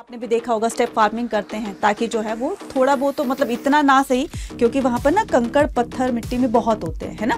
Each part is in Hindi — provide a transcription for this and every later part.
आपने भी देखा होगा स्टेप फार्मिंग करते हैं ताकि जो है वो थोड़ा बहुत तो मतलब इतना ना सही क्योंकि वहाँ पर ना कंकड़ पत्थर मिट्टी में बहुत होते हैं है ना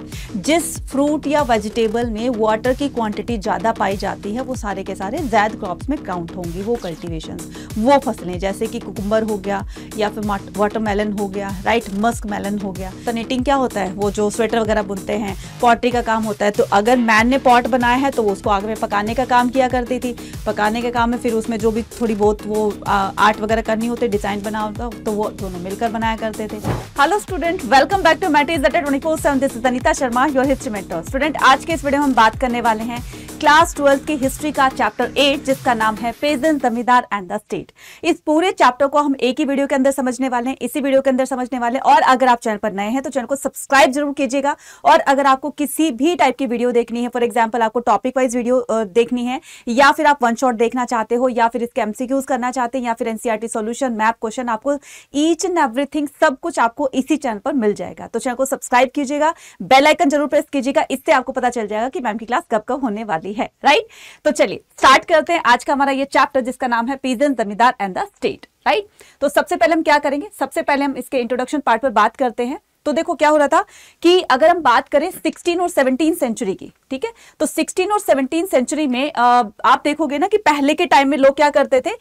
जिस फ्रूट या वेजिटेबल में वाटर की क्वांटिटी ज़्यादा पाई जाती है वो सारे के सारे जैद क्रॉप्स में काउंट होंगी वो कल्टिवेशन वो फसलें जैसे कि कुकुम्बर हो गया या फिर वाटरमेलन हो गया राइट मस्क मेलन हो गया तो नेटिंग क्या होता है वो जो स्वेटर वगैरह बुनते हैं पॉटरी का काम होता है तो अगर मैन ने पॉट बनाया है तो वो उसको आग में पकाने का काम किया करती थी पकाने के काम में फिर उसमें जो भी थोड़ी बहुत वो आर्ट वगैरह करनी होती डिजाइन बना होता तो वो दोनों मिलकर बनाया करते थे hello student welcome back to मैटेज is Anita Sharma your history mentor student आज के इस वीडियो में हम बात करने वाले हैं क्लास ट्वेल्थ की हिस्ट्री का चैप्टर एट जिसका नाम है प्रेजेंट जमींदार एंड द स्टेट इस पूरे चैप्टर को हम एक ही वीडियो के अंदर समझने वाले हैं इसी वीडियो के अंदर समझने वाले हैं और अगर आप चैनल पर नए हैं तो चैनल को सब्सक्राइब जरूर कीजिएगा और अगर आपको किसी भी टाइप की वीडियो देखनी है फॉर एग्जाम्पल आपको टॉपिक वाइज वीडियो देखनी है या फिर आप वन शॉट देखना चाहते हो या फिर इसके एमसी करना करना चाहते हैं या फिर एनसीईआरटी सॉल्यूशन मैप क्वेश्चन आपको ईच एंड एवरीथिंग सब कुछ आपको इसी चैनल पर मिल जाएगा तो चैनल को सब्सक्राइब कीजिएगा बेल आइकन जरूर प्रेस कीजिएगा इससे आपको पता चल जाएगा कि मैम की क्लास कब कब होने वाली है राइट तो चलिए स्टार्ट करते हैं आज का हमारा ये चैप्टर जिसका नाम है पीजन जमींदार एंड द स्टेट राइट तो सबसे पहले हम क्या करेंगे सबसे पहले हम इसके इंट्रोडक्शन पार्ट पर बात करते हैं तो देखो क्या हो रहा था कि अगर हम बात करें 16 और 17 सेंचुरी की ठीक है तो 16 और 17 सेंचुरी में आप देखोगे ना कि पहले के टाइम में लोग क्या करते थे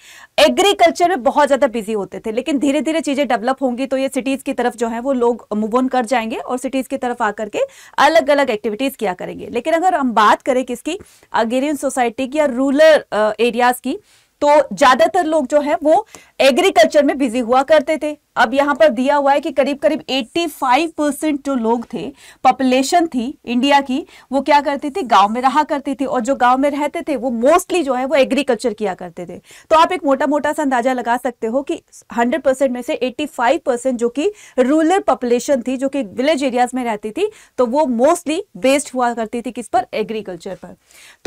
एग्रीकल्चर में बहुत ज्यादा बिजी होते थे लेकिन धीरे धीरे चीजें डेवलप होंगी तो ये सिटीज की तरफ जो है वो लोग मूव ऑन कर जाएंगे और सिटीज की तरफ आकर के अलग अलग एक्टिविटीज किया करेंगे लेकिन अगर हम बात करें किसकी अगेरियन सोसाइटी की या रूरल एरियाज की तो ज्यादातर लोग जो है वो एग्रीकल्चर में बिजी हुआ करते थे अब यहाँ पर दिया हुआ है कि करीब करीब 85 परसेंट जो लोग थे पॉपुलेशन थी इंडिया की वो क्या करती थी गांव में रहा करती थी और जो गांव में रहते थे वो मोस्टली जो है वो एग्रीकल्चर किया करते थे तो आप एक मोटा मोटा सा अंदाजा लगा सकते हो कि 100 परसेंट में से 85 परसेंट जो कि रूरल पॉपुलेशन थी जो कि विलेज एरियाज में रहती थी तो वो मोस्टली बेस्ड हुआ करती थी किस पर एग्रीकल्चर पर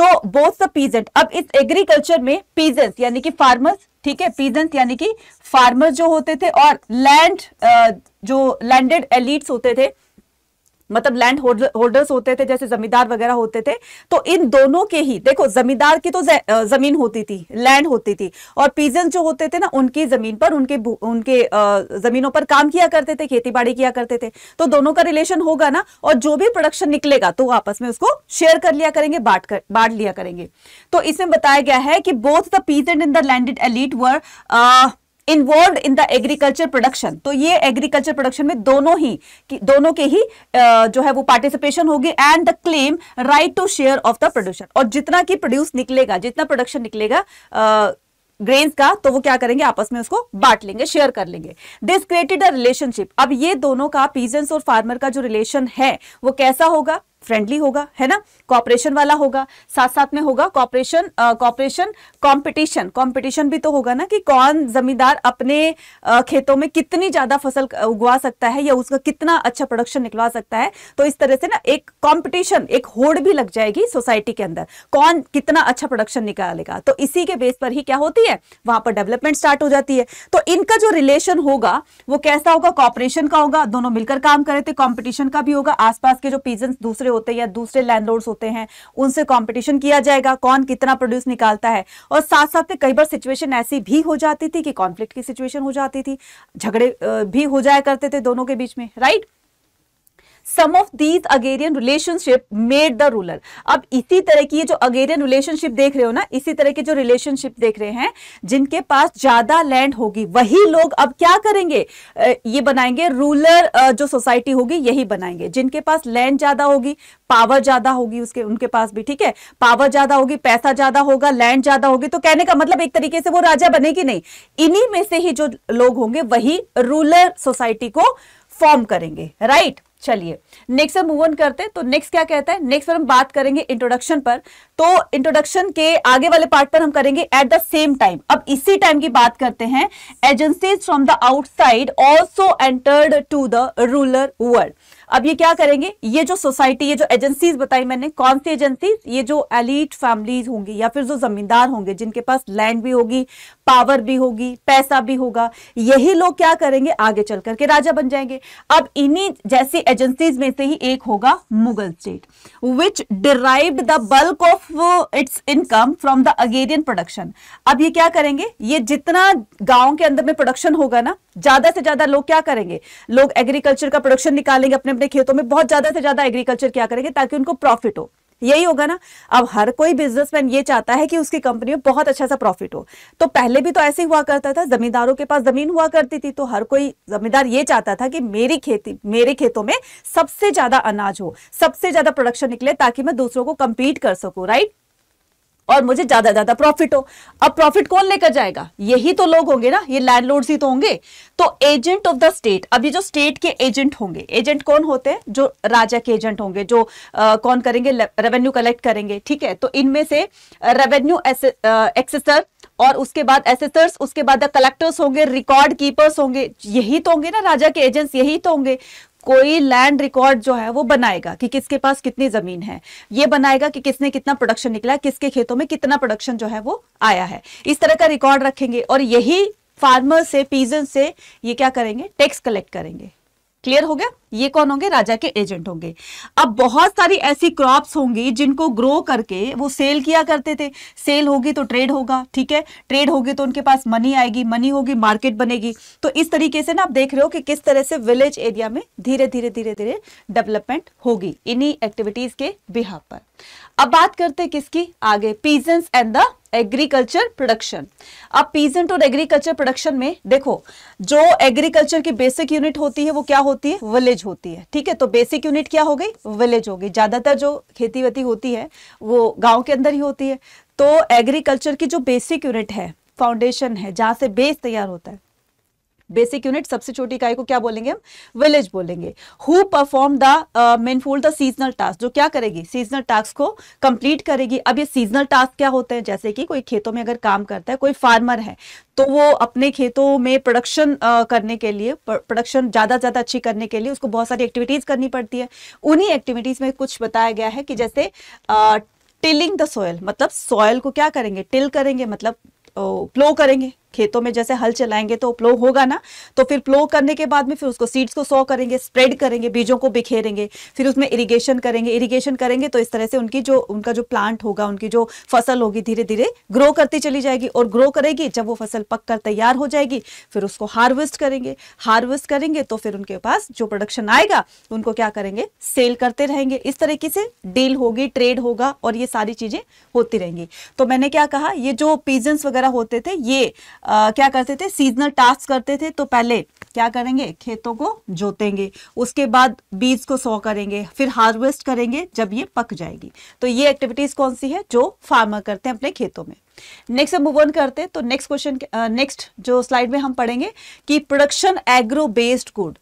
तो बोथ द पीजेंट अब इस एग्रीकल्चर में पीजेंट यानी कि फार्मर्स ठीक है पीजेंट यानी कि फार्मर जो होते थे और लैंड जो लैंडेड एलिट्स होते थे मतलब लैंड होल्डर्स होते थे जैसे जमींदार वगैरह होते थे तो इन दोनों के ही देखो जमींदार की तो जमीन होती थी लैंड होती थी और पीजन जो होते थे ना उनकी जमीन पर उनके उनके जमीनों पर काम किया करते थे खेती बाड़ी किया करते थे तो दोनों का रिलेशन होगा ना और जो भी प्रोडक्शन निकलेगा तो आपस में उसको शेयर कर लिया करेंगे बांट कर बांट लिया करेंगे तो इसमें बताया गया है कि both the peasant in the landed elite were involved in the agriculture production तो ये एग्रीकल्चर प्रोडक्शन में दोनों ही दोनों के ही जो है वो पार्टिसिपेशन होगी and the claim right to share of the production और जितना की प्रोड्यूस निकलेगा जितना प्रोडक्शन निकलेगा ग्रेन्स का तो वो क्या करेंगे आपस में उसको बांट लेंगे शेयर कर लेंगे दिस क्रिएटेड अ रिलेशनशिप अब ये दोनों का पीजेंस और फार्मर का जो रिलेशन है वो कैसा होगा फ्रेंडली होगा है ना कॉपरेशन वाला होगा साथ साथ में होगा कॉपरेशन कॉपरेशन कंपटीशन कंपटीशन भी तो होगा ना कि कौन जमींदार अपने आ, खेतों में कितनी ज्यादा फसल उगवा सकता है या उसका कितना अच्छा प्रोडक्शन निकलवा सकता है तो इस तरह से ना एक कंपटीशन एक होड़ भी लग जाएगी सोसाइटी के अंदर कौन कितना अच्छा प्रोडक्शन निकालेगा तो इसी के बेस पर ही क्या होती है वहां पर डेवलपमेंट स्टार्ट हो जाती है तो इनका जो रिलेशन होगा वो कैसा होगा कॉपरेशन का होगा दोनों मिलकर काम करे थे कॉम्पिटिशन का भी होगा आसपास के जो पीजन दूसरे होते हैं या दूसरे लैंडलॉर्ड्स होते हैं उनसे कॉम्पिटिशन किया जाएगा कौन कितना प्रोड्यूस निकालता है और साथ साथ में कई बार सिचुएशन ऐसी भी हो जाती थी कि कॉन्फ्लिक्ट की सिचुएशन हो जाती थी झगड़े भी हो जाया करते थे दोनों के बीच में right some of these agrarian relationship made the ruler अब इसी तरह की जो अगेरियन रिलेशनशिप देख रहे हो ना इसी तरह के जो रिलेशनशिप देख रहे हैं जिनके पास ज्यादा लैंड होगी वही लोग अब क्या करेंगे ये बनाएंगे रूलर जो सोसाइटी होगी यही बनाएंगे जिनके पास लैंड ज्यादा होगी पावर ज्यादा होगी उसके उनके पास भी ठीक है पावर ज्यादा होगी पैसा ज्यादा होगा लैंड ज्यादा होगी तो कहने का मतलब एक तरीके से वो राजा बनेगी नहीं इन्हीं में से ही जो लोग होंगे वही रूलर सोसाइटी को फॉर्म करेंगे राइट चलिए नेक्स्ट हम मूव ऑन करते हैं तो नेक्स्ट क्या कहता है नेक्स्ट पर हम बात करेंगे इंट्रोडक्शन पर तो इंट्रोडक्शन के आगे वाले पार्ट पर हम करेंगे एट द सेम टाइम अब इसी टाइम की बात करते हैं agencies from the outside also entered to the rural world अब ये क्या करेंगे ये जो सोसाइटी ये जो एजेंसीज बताई मैंने कौन सी एजेंसीज ये जो एलिट फैमिलीज होंगी या फिर जो जमींदार होंगे जिनके पास लैंड भी होगी पावर भी होगी पैसा भी होगा यही लोग क्या करेंगे आगे चल करके राजा बन जाएंगे अब इन्हीं जैसी एजेंसीज में से ही एक होगा Mughal state which derived the bulk of its income from the agrarian production अब ये क्या करेंगे ये जितना गांव के अंदर में प्रोडक्शन होगा ना ज्यादा से ज्यादा लोग क्या करेंगे लोग एग्रीकल्चर का प्रोडक्शन निकालेंगे अपने अपने खेतों में बहुत ज्यादा से ज्यादा एग्रीकल्चर क्या करेंगे ताकि उनको प्रॉफिट हो यही होगा ना अब हर कोई बिजनेसमैन ये चाहता है कि उसकी कंपनी में बहुत अच्छा सा प्रॉफिट हो तो पहले भी तो ऐसे हुआ करता था जमींदारों के पास जमीन हुआ करती थी तो हर कोई जमींदार ये चाहता था कि मेरी खेती मेरे खेतों में सबसे ज्यादा अनाज हो सबसे ज्यादा प्रोडक्शन निकले ताकि मैं दूसरों को कंपीट कर सकूं राइट और मुझे ज्यादा ज्यादा प्रॉफिट हो अब प्रॉफिट कौन लेकर जाएगा यही तो लोग होंगे ना ये लैंडलॉर्ड्स ही तो होंगे तो एजेंट ऑफ द स्टेट अब ये जो स्टेट के एजेंट होंगे एजेंट कौन होते हैं जो राजा के एजेंट होंगे जो आ, कौन करेंगे रेवेन्यू कलेक्ट करेंगे ठीक है तो इनमें से रेवेन्यू एक्सेसर और उसके बाद एसेसर्स उसके बाद द कलेक्टर्स होंगे रिकॉर्ड कीपर्स होंगे यही तो होंगे ना राजा के एजेंट्स यही तो होंगे कोई लैंड रिकॉर्ड जो है वो बनाएगा कि किसके पास कितनी जमीन है ये बनाएगा कि किसने कितना प्रोडक्शन निकला किसके खेतों में कितना प्रोडक्शन जो है वो आया है इस तरह का रिकॉर्ड रखेंगे और यही फार्मर से पीजन से ये क्या करेंगे टैक्स कलेक्ट करेंगे क्लियर हो गया ये कौन होंगे राजा के एजेंट होंगे अब बहुत सारी ऐसी क्रॉप्स होंगी जिनको ग्रो करके वो सेल किया करते थे सेल होगी तो ट्रेड होगा ठीक है ट्रेड होगी तो उनके पास मनी आएगी मनी होगी मार्केट बनेगी तो इस तरीके से ना आप देख रहे हो कि किस तरह से विलेज एरिया में धीरे धीरे धीरे धीरे डेवलपमेंट होगी इन्हीं एक्टिविटीज के बिहार पर अब बात करते किसकी आगे peasants and the agriculture production अब पीजेंट और एग्रीकल्चर प्रोडक्शन में देखो जो एग्रीकल्चर की बेसिक यूनिट होती है वो क्या होती है विलेज होती है ठीक है तो बेसिक यूनिट क्या हो गई विलेज हो गई ज्यादातर जो खेती वती होती है वो गाँव के अंदर ही होती है तो एग्रीकल्चर की जो बेसिक यूनिट है फाउंडेशन है जहाँ से बेस तैयार होता है बेसिक यूनिट सबसे छोटी इकाई को क्या बोलेंगे हम विलेज बोलेंगे who perform the manifold the seasonal task जो क्या करेगी सीजनल टास्क को कंप्लीट करेगी अब ये सीजनल टास्क क्या होते हैं जैसे कि कोई खेतों में अगर काम करता है कोई फार्मर है तो वो अपने खेतों में प्रोडक्शन uh, करने के लिए प्रोडक्शन ज़्यादा ज़्यादा अच्छी करने के लिए उसको बहुत सारी एक्टिविटीज़ करनी पड़ती है उन्हीं एक्टिविटीज़ में कुछ बताया गया है कि जैसे टिलिंग द सॉयल मतलब सॉयल को क्या करेंगे टिल करेंगे मतलब प्लो uh, करेंगे खेतों में जैसे हल चलाएंगे तो प्लो होगा ना तो फिर प्लो करने के बाद में फिर उसको सीड्स को सो करेंगे स्प्रेड करेंगे बीजों को बिखेरेंगे फिर उसमें इरिगेशन करेंगे इरिगेशन करेंगे तो इस तरह से उनकी जो उनका जो प्लांट होगा उनकी जो फसल होगी धीरे धीरे ग्रो करती चली जाएगी और ग्रो करेगी जब वो फसल कर तैयार हो जाएगी फिर उसको हार्वेस्ट करेंगे हार्वेस्ट करेंगे तो फिर उनके पास जो प्रोडक्शन आएगा उनको क्या करेंगे सेल करते रहेंगे इस तरीके से डील होगी ट्रेड होगा और ये सारी चीजें होती रहेंगी तो मैंने क्या कहा ये जो पीजेंस वगैरह होते थे ये आ, क्या करते थे सीजनल टास्क करते थे तो पहले क्या करेंगे खेतों को जोतेंगे उसके बाद बीज को सो करेंगे फिर हार्वेस्ट करेंगे जब ये पक जाएगी तो ये एक्टिविटीज कौन सी है जो फार्मर करते हैं अपने खेतों में नेक्स्ट हम मूव ऑन करते हैं तो नेक्स्ट क्वेश्चन नेक्स्ट जो स्लाइड में हम पढ़ेंगे कि production agro based good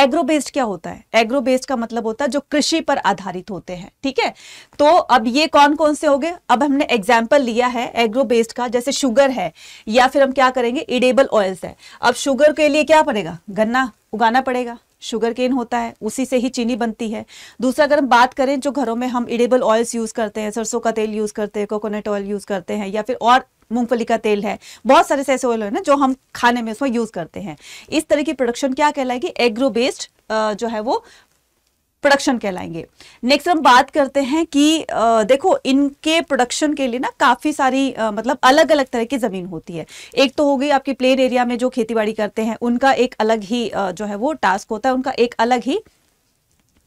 agro based क्या होता है एग्रो बेस्ड का मतलब होता है जो कृषि पर आधारित होते हैं ठीक है तो अब ये कौन कौन से हो गए अब हमने एग्जाम्पल लिया है एग्रो बेस्ड का जैसे शुगर है या फिर हम क्या करेंगे इडेबल ऑयल्स है अब शुगर के लिए क्या पड़ेगा गन्ना उगाना पड़ेगा शुगर केन होता है उसी से ही चीनी बनती है दूसरा अगर हम बात करें जो घरों में हम इडेबल ऑयल्स यूज़ करते हैं सरसों का तेल यूज़ करते हैं कोकोनट ऑयल यूज़ करते हैं या फिर और मूंगफली का तेल है बहुत सारे ऐसे ऑयल है ना जो हम खाने में उसमें यूज करते हैं इस तरह की प्रोडक्शन क्या कहलाएगी एग्रो बेस्ड जो है वो प्रोडक्शन कहलाएंगे नेक्स्ट हम बात करते हैं कि आ, देखो इनके प्रोडक्शन के लिए ना काफ़ी सारी आ, मतलब अलग अलग तरह की ज़मीन होती है एक तो हो गई आपकी प्लेन एरिया में जो खेतीबाड़ी करते हैं उनका एक अलग ही आ, जो है वो टास्क होता है उनका एक अलग ही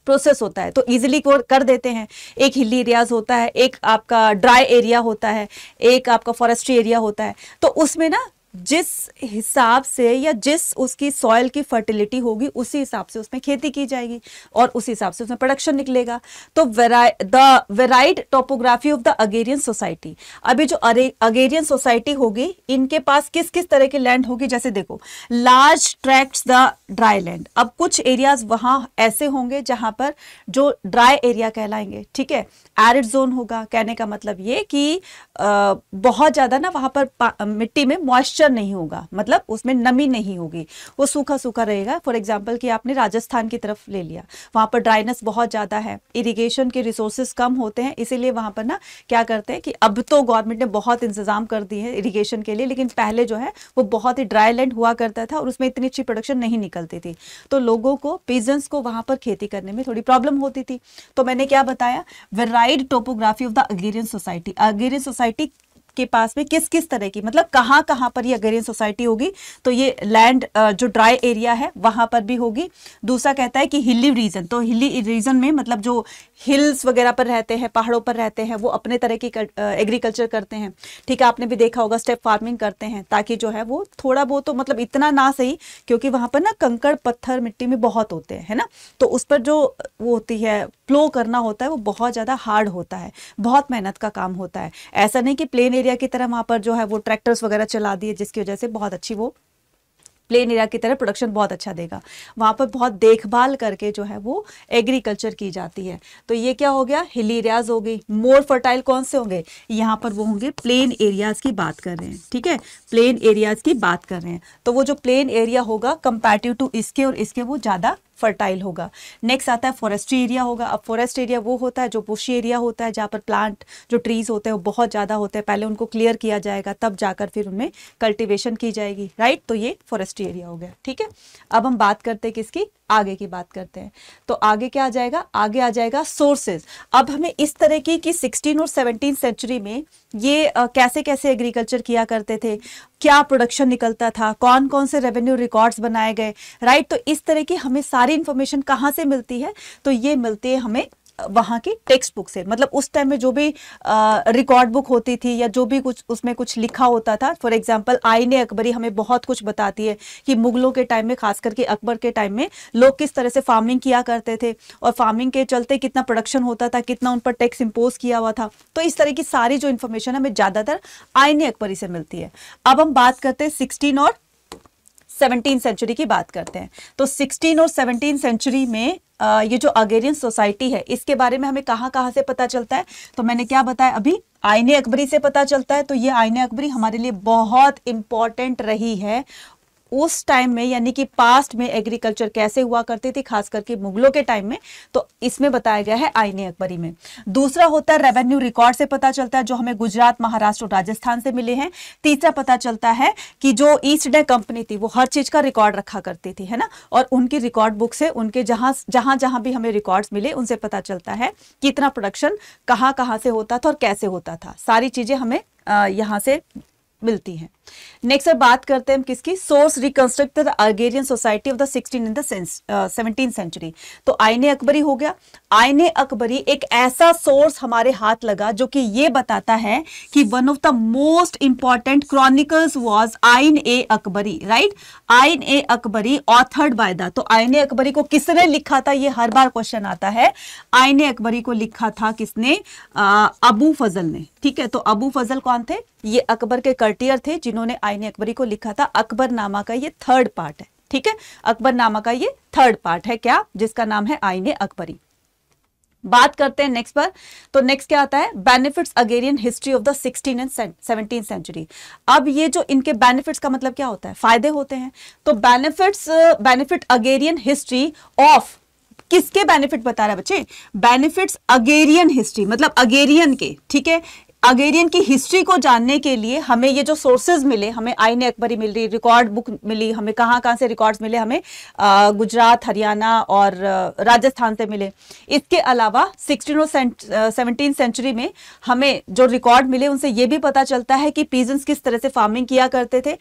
प्रोसेस होता है तो ईजिली वो कर देते हैं एक हिली एरियाज होता है एक आपका ड्राई एरिया होता है एक आपका फॉरेस्ट्री एरिया होता है तो उसमें ना जिस हिसाब से या जिस उसकी सॉइल की फर्टिलिटी होगी उसी हिसाब से उसमें खेती की जाएगी और उसी हिसाब से उसमें प्रोडक्शन निकलेगा तो the varied topography of the agrarian society अभी जो अगेरियन सोसाइटी होगी इनके पास किस किस तरह की लैंड होगी जैसे देखो large tract the dry land अब कुछ एरियाज वहां ऐसे होंगे जहां पर जो ड्राई एरिया कहलाएंगे ठीक है एरिड जोन होगा कहने का मतलब ये कि आ, बहुत ज्यादा ना वहां पर मिट्टी में मॉइस्चर मॉइस्चर नहीं होगा मतलब उसमें नमी नहीं होगी वो सूखा सूखा रहेगा फॉर एग्जाम्पल कि आपने राजस्थान की तरफ ले लिया वहाँ पर ड्राइनेस बहुत ज़्यादा है इरीगेशन के रिसोर्सेज कम होते हैं इसीलिए वहाँ पर ना क्या करते हैं कि अब तो गवर्नमेंट ने बहुत इंतजाम कर दिए हैं इरीगेशन के लिए लेकिन पहले जो है वो बहुत ही ड्राई लैंड हुआ करता था और उसमें इतनी अच्छी प्रोडक्शन नहीं निकलती थी तो लोगों को पीजेंस को वहाँ पर खेती करने में थोड़ी प्रॉब्लम होती थी तो मैंने क्या बताया varied topography of the agrarian society agrarian society आपके पास में किस किस तरह की मतलब कहाँ कहाँ पर ये अगेरियन सोसाइटी होगी तो ये लैंड जो ड्राई एरिया है वहाँ पर भी होगी दूसरा कहता है कि हिली रीजन तो हिली रीजन में मतलब जो हिल्स वगैरह पर रहते हैं पहाड़ों पर रहते हैं वो अपने तरह की कर, एग्रीकल्चर करते हैं ठीक है आपने भी देखा होगा स्टेप फार्मिंग करते हैं ताकि जो है वो थोड़ा बहुत तो मतलब इतना ना सही क्योंकि वहाँ पर ना कंकड़ पत्थर मिट्टी में बहुत होते हैं है ना तो उस पर जो वो होती है प्लो करना होता है वो बहुत ज़्यादा हार्ड होता है बहुत मेहनत का काम होता है ऐसा नहीं कि प्लेन एरिया की तरह वहाँ पर जो है वो ट्रैक्टर्स वगैरह चला दिए जिसकी वजह से बहुत अच्छी वो प्लेन एरिया की तरह प्रोडक्शन बहुत अच्छा देगा वहाँ पर बहुत देखभाल करके जो है वो एग्रीकल्चर की जाती है तो ये क्या हो गया हिली एरियाज हो गई मोर फर्टाइल कौन से होंगे यहाँ पर वो होंगे प्लेन एरियाज की बात कर रहे हैं ठीक है प्लेन एरियाज की बात कर रहे हैं तो वो जो प्लेन एरिया होगा कंपेटिव टू इसके और इसके वो ज़्यादा फर्टाइल होगा नेक्स्ट आता है फॉरेस्ट एरिया होगा अब फॉरेस्ट एरिया वो होता है जो बुश एरिया होता है जहाँ पर प्लांट जो ट्रीज होते हैं वो बहुत ज़्यादा होते हैं पहले उनको क्लियर किया जाएगा तब जाकर फिर उनमें कल्टिवेशन की जाएगी राइट तो ये फॉरेस्ट एरिया हो गया ठीक है अब हम बात करते हैं किसकी आगे की बात करते हैं तो आगे क्या आ जाएगा आगे आ जाएगा सोर्सेज अब हमें इस तरह की कि सिक्सटीन और सेवनटीन सेंचुरी में ये आ, कैसे कैसे एग्रीकल्चर किया करते थे क्या प्रोडक्शन निकलता था कौन कौन से रेवेन्यू रिकॉर्ड्स बनाए गए राइट तो इस तरह की हमें सारी इन्फॉर्मेशन कहाँ से मिलती है तो ये मिलती है हमें वहाँ की टेक्स्ट बुक से मतलब उस टाइम में जो भी रिकॉर्ड बुक होती थी या जो भी कुछ उसमें कुछ लिखा होता था फॉर एग्जांपल आईन अकबरी हमें बहुत कुछ बताती है कि मुगलों के टाइम में खास करके अकबर के टाइम में लोग किस तरह से फार्मिंग किया करते थे और फार्मिंग के चलते कितना प्रोडक्शन होता था कितना उन पर टैक्स इम्पोज किया हुआ था तो इस तरह की सारी जो इन्फॉर्मेशन हमें ज़्यादातर आईने अकबरी से मिलती है अब हम बात करते हैं सिक्सटीन और सेवनटीन सेंचुरी की बात करते हैं तो सिक्सटीन और सेवनटीन सेंचुरी में आ, ये जो अगेरियन सोसाइटी है इसके बारे में हमें कहाँ कहाँ से पता चलता है तो मैंने क्या बताया अभी आईने अकबरी से पता चलता है तो ये आईने अकबरी हमारे लिए बहुत इंपॉर्टेंट रही है उस टाइम में यानी कि पास्ट में एग्रीकल्चर कैसे हुआ करती थी खास करके मुगलों के टाइम में तो इसमें बताया गया है आईने अकबरी में दूसरा होता है रेवेन्यू रिकॉर्ड से पता चलता है जो हमें गुजरात महाराष्ट्र और राजस्थान से मिले हैं तीसरा पता चलता है कि जो ईस्ट इंडिया कंपनी थी वो हर चीज का रिकॉर्ड रखा करती थी है ना और उनकी रिकॉर्ड बुक से उनके जहां जहां जहां भी हमें रिकॉर्ड मिले उनसे पता चलता है कि इतना प्रोडक्शन कहाँ कहाँ से होता था और कैसे होता था सारी चीजें हमें यहाँ से मिलती हैं नेक्स्ट अब बात करते हैं हम किसकी source reconstruct the agrarian society of the sixteen in the seventeen century तो आईने अकबरी हो गया आईने अकबरी एक ऐसा सोर्स हमारे हाथ लगा जो कि ये बताता है कि one of the most important chronicles was Ain A Akbari right Ain A Akbari authored by the तो आईने अकबरी को किसने लिखा था ये हर बार क्वेश्चन आता है आईने अकबरी को लिखा था किसने अबू फजल ने ठीक है तो अबू फजल कौन थे ये अकबर के कर्टियर थे जिन्होंने इन्होंने आईनी अकबरी को लिखा था अकबरनामा का ये थर्ड पार्ट है ठीक है अकबरनामा का ये थर्ड पार्ट है क्या जिसका नाम है आईने अकबरी बात करते हैं नेक्स्ट पर तो नेक्स्ट क्या आता है benefits agrarian history of the sixteen and seventeen century अब ये जो इनके बेनिफिट्स का मतलब क्या होता है फायदे होते हैं तो benefits benefit agrarian history of किसके बेनिफिट बता रहा है बच्चे बेनिफिट्स अगेरियन हिस्ट्री मतलब अगेरियन के ठीक है अगेरियन की हिस्ट्री को जानने के लिए हमें ये जो सोर्सेज मिले हमें आईन अकबरी मिल रही रिकॉर्ड बुक मिली हमें कहाँ कहाँ से रिकॉर्ड्स मिले हमें गुजरात हरियाणा और राजस्थान से मिले इसके अलावा सिक्सटीन और सेवनटीन सेंचुरी में हमें जो रिकॉर्ड मिले उनसे ये भी पता चलता है कि पीजन्स किस तरह से फार्मिंग किया करते थे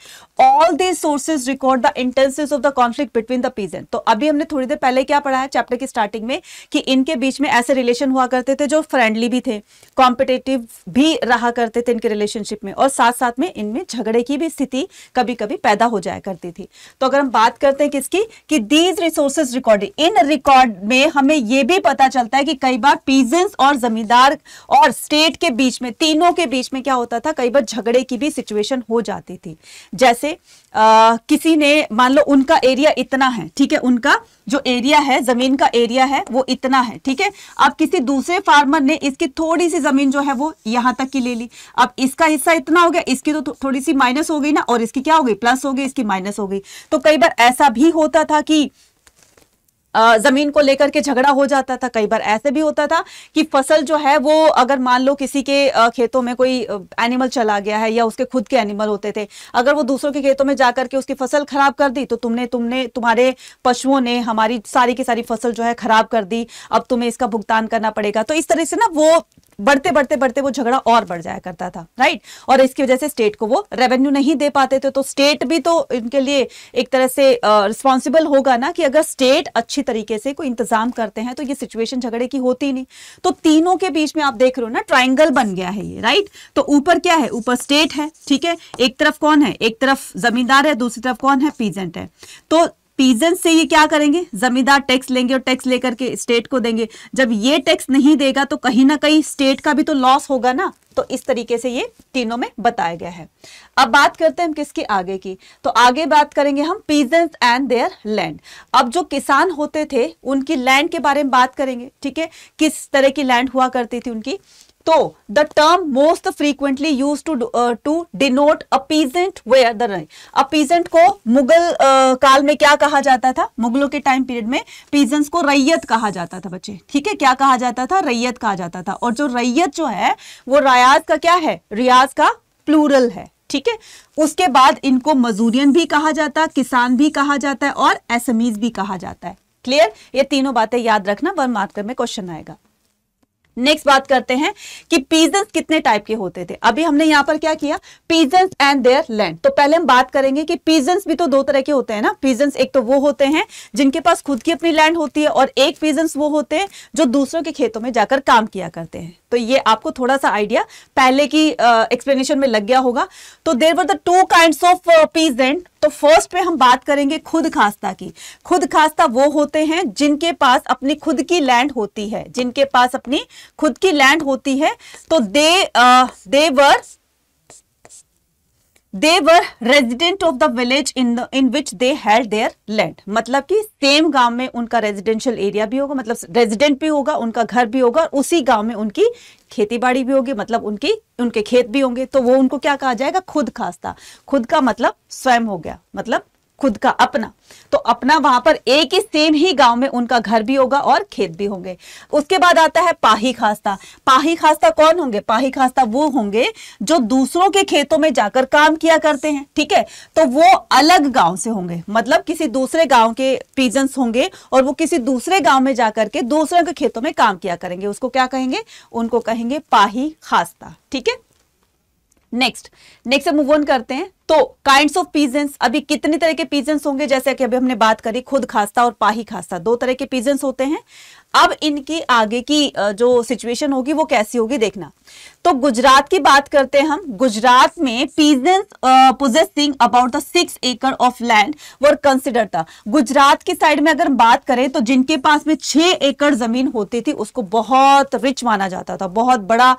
all these sources record the intensity of the conflict between the peasant तो अभी हमने थोड़ी देर पहले क्या पढ़ा है चैप्टर की स्टार्टिंग में कि इनके बीच में ऐसे रिलेशन हुआ करते थे जो फ्रेंडली भी थे कॉम्पिटेटिव भी रहा करते थे इनके रिलेशनशिप में और साथ साथ में इनमें झगड़े की भी स्थिति कभी कभी पैदा हो जाया करती थी तो अगर हम बात करते हैं किसकी कि these resources record in record में हमें यह भी पता चलता है कि कई बार पीजेंस और जमींदार और स्टेट के बीच में तीनों के बीच में क्या होता था कई बार झगड़े की भी सिचुएशन हो जाती थी जैसे आ, किसी ने मान लो उनका एरिया इतना है ठीक है उनका जो एरिया है जमीन का एरिया है वो इतना है ठीक है अब किसी दूसरे फार्मर ने इसकी थोड़ी सी जमीन जो है वो यहां तक की ले ली अब इसका हिस्सा इतना हो गया इसकी तो थो, थोड़ी सी माइनस हो गई ना और इसकी क्या हो गई प्लस हो गई इसकी माइनस हो गई तो कई बार ऐसा भी होता था कि जमीन को लेकर के झगड़ा हो जाता था कई बार ऐसे भी होता था कि फसल जो है वो अगर मान लो किसी के खेतों में कोई एनिमल चला गया है या उसके खुद के एनिमल होते थे अगर वो दूसरों के खेतों में जाकर के उसकी फसल खराब कर दी तो तुमने तुमने तुम्हारे पशुओं ने हमारी सारी की सारी फसल जो है खराब कर दी अब तुम्हें इसका भुगतान करना पड़ेगा तो इस तरह से ना वो बढ़ते बढ़ते बढ़ते वो झगड़ा और बढ़ जाया करता था राइट और इसकी वजह से स्टेट को वो रेवेन्यू नहीं दे पाते थे तो स्टेट भी तो इनके लिए एक तरह से रिस्पॉन्सिबल होगा ना कि अगर स्टेट अच्छी तरीके से कोई इंतजाम करते हैं तो ये सिचुएशन झगड़े की होती नहीं तो तीनों के बीच में आप देख रहे हो ना ट्राइंगल बन गया है ये राइट तो ऊपर क्या है ऊपर स्टेट है ठीक है एक तरफ कौन है एक तरफ जमींदार है दूसरी तरफ कौन है पीजेंट है तो पीजन से ये क्या करेंगे जमींदार टैक्स लेंगे और टैक्स लेकर के स्टेट को देंगे जब ये टैक्स नहीं देगा तो कहीं ना कहीं स्टेट का भी तो लॉस होगा ना तो इस तरीके से ये तीनों में बताया गया है अब बात करते हैं हम किसके आगे की तो आगे बात करेंगे हम पीजन एंड देयर लैंड अब जो किसान होते थे उनकी लैंड के बारे में बात करेंगे ठीक है किस तरह की लैंड हुआ करती थी उनकी तो the term most frequently use to to denote a peasant we were the a को मुगल uh, काल में क्या कहा जाता था मुगलों के टाइम पीरियड में पीजेंट्स को रैयत कहा जाता था बच्चे ठीक है क्या कहा जाता था रैयत कहा जाता था और जो रैयत जो है वो रियाज का क्या है रियाज का प्लूरल है ठीक है उसके बाद इनको मजूरियन भी कहा जाता है किसान भी कहा जाता है और एसमीज भी कहा जाता है क्लियर ये तीनों बातें याद रखना वन मार्कर में क्वेश्चन आएगा नेक्स्ट बात करते हैं कि पीजेंस कितने टाइप के होते थे अभी हमने यहां पर क्या किया पीजेंस एंड देयर लैंड तो पहले हम बात करेंगे कि पीजेंस भी तो दो तरह के होते हैं ना पीजेंस एक तो वो होते हैं जिनके पास खुद की अपनी लैंड होती है और एक पीजेंस वो होते हैं जो दूसरों के खेतों में जाकर काम किया करते हैं तो ये आपको थोड़ा सा आइडिया पहले की एक्सप्लेनेशन में लग गया होगा तो there were the two kind of and तो फर्स्ट पे हम बात करेंगे खुद खास्ता की खुद खास्ता वो होते हैं जिनके पास अपनी खुद की लैंड होती है जिनके पास अपनी खुद की लैंड होती है तो they they were they were resident of the village in in which they had their land मतलब कि सेम गांव में उनका रेजिडेंशियल एरिया भी होगा मतलब रेजिडेंट भी होगा उनका घर भी होगा उसी गांव में उनकी खेती बाड़ी भी होगी मतलब उनकी उनके खेत भी होंगे तो वो उनको क्या कहा जाएगा खुद खास्ता खुद का मतलब स्वयं हो गया मतलब खुद का अपना तो अपना वहां पर एक ही सेम ही गांव में उनका घर भी होगा और खेत भी होंगे उसके बाद आता है पाही खास्ता पाही खास्ता कौन होंगे पाही खास्ता वो होंगे जो दूसरों के खेतों में जाकर काम किया करते हैं ठीक है तो वो अलग गांव से होंगे मतलब किसी दूसरे गांव के पीजन्स होंगे और वो किसी दूसरे गांव में जाकर के दूसरों के खेतों में काम किया करेंगे उसको क्या कहेंगे उनको कहेंगे पाही खास्ता ठीक है नेक्स्ट नेक्स्ट मूव ऑन करते हैं तो काइंड ऑफ पीजेंस अभी कितने तरह के पीजेंस होंगे जैसे कि अभी हमने बात करी खुद खास्ता और पाही खास्ता दो तरह के पीजेंस होते हैं अब इनकी आगे की जो सिचुएशन होगी वो कैसी होगी देखना तो गुजरात की बात करते हैं हम गुजरात में peasants possessing about the six acre of land were consider था गुजरात की साइड में अगर बात करें तो जिनके पास में छह एकड़ जमीन होती थी उसको बहुत रिच माना जाता था बहुत बड़ा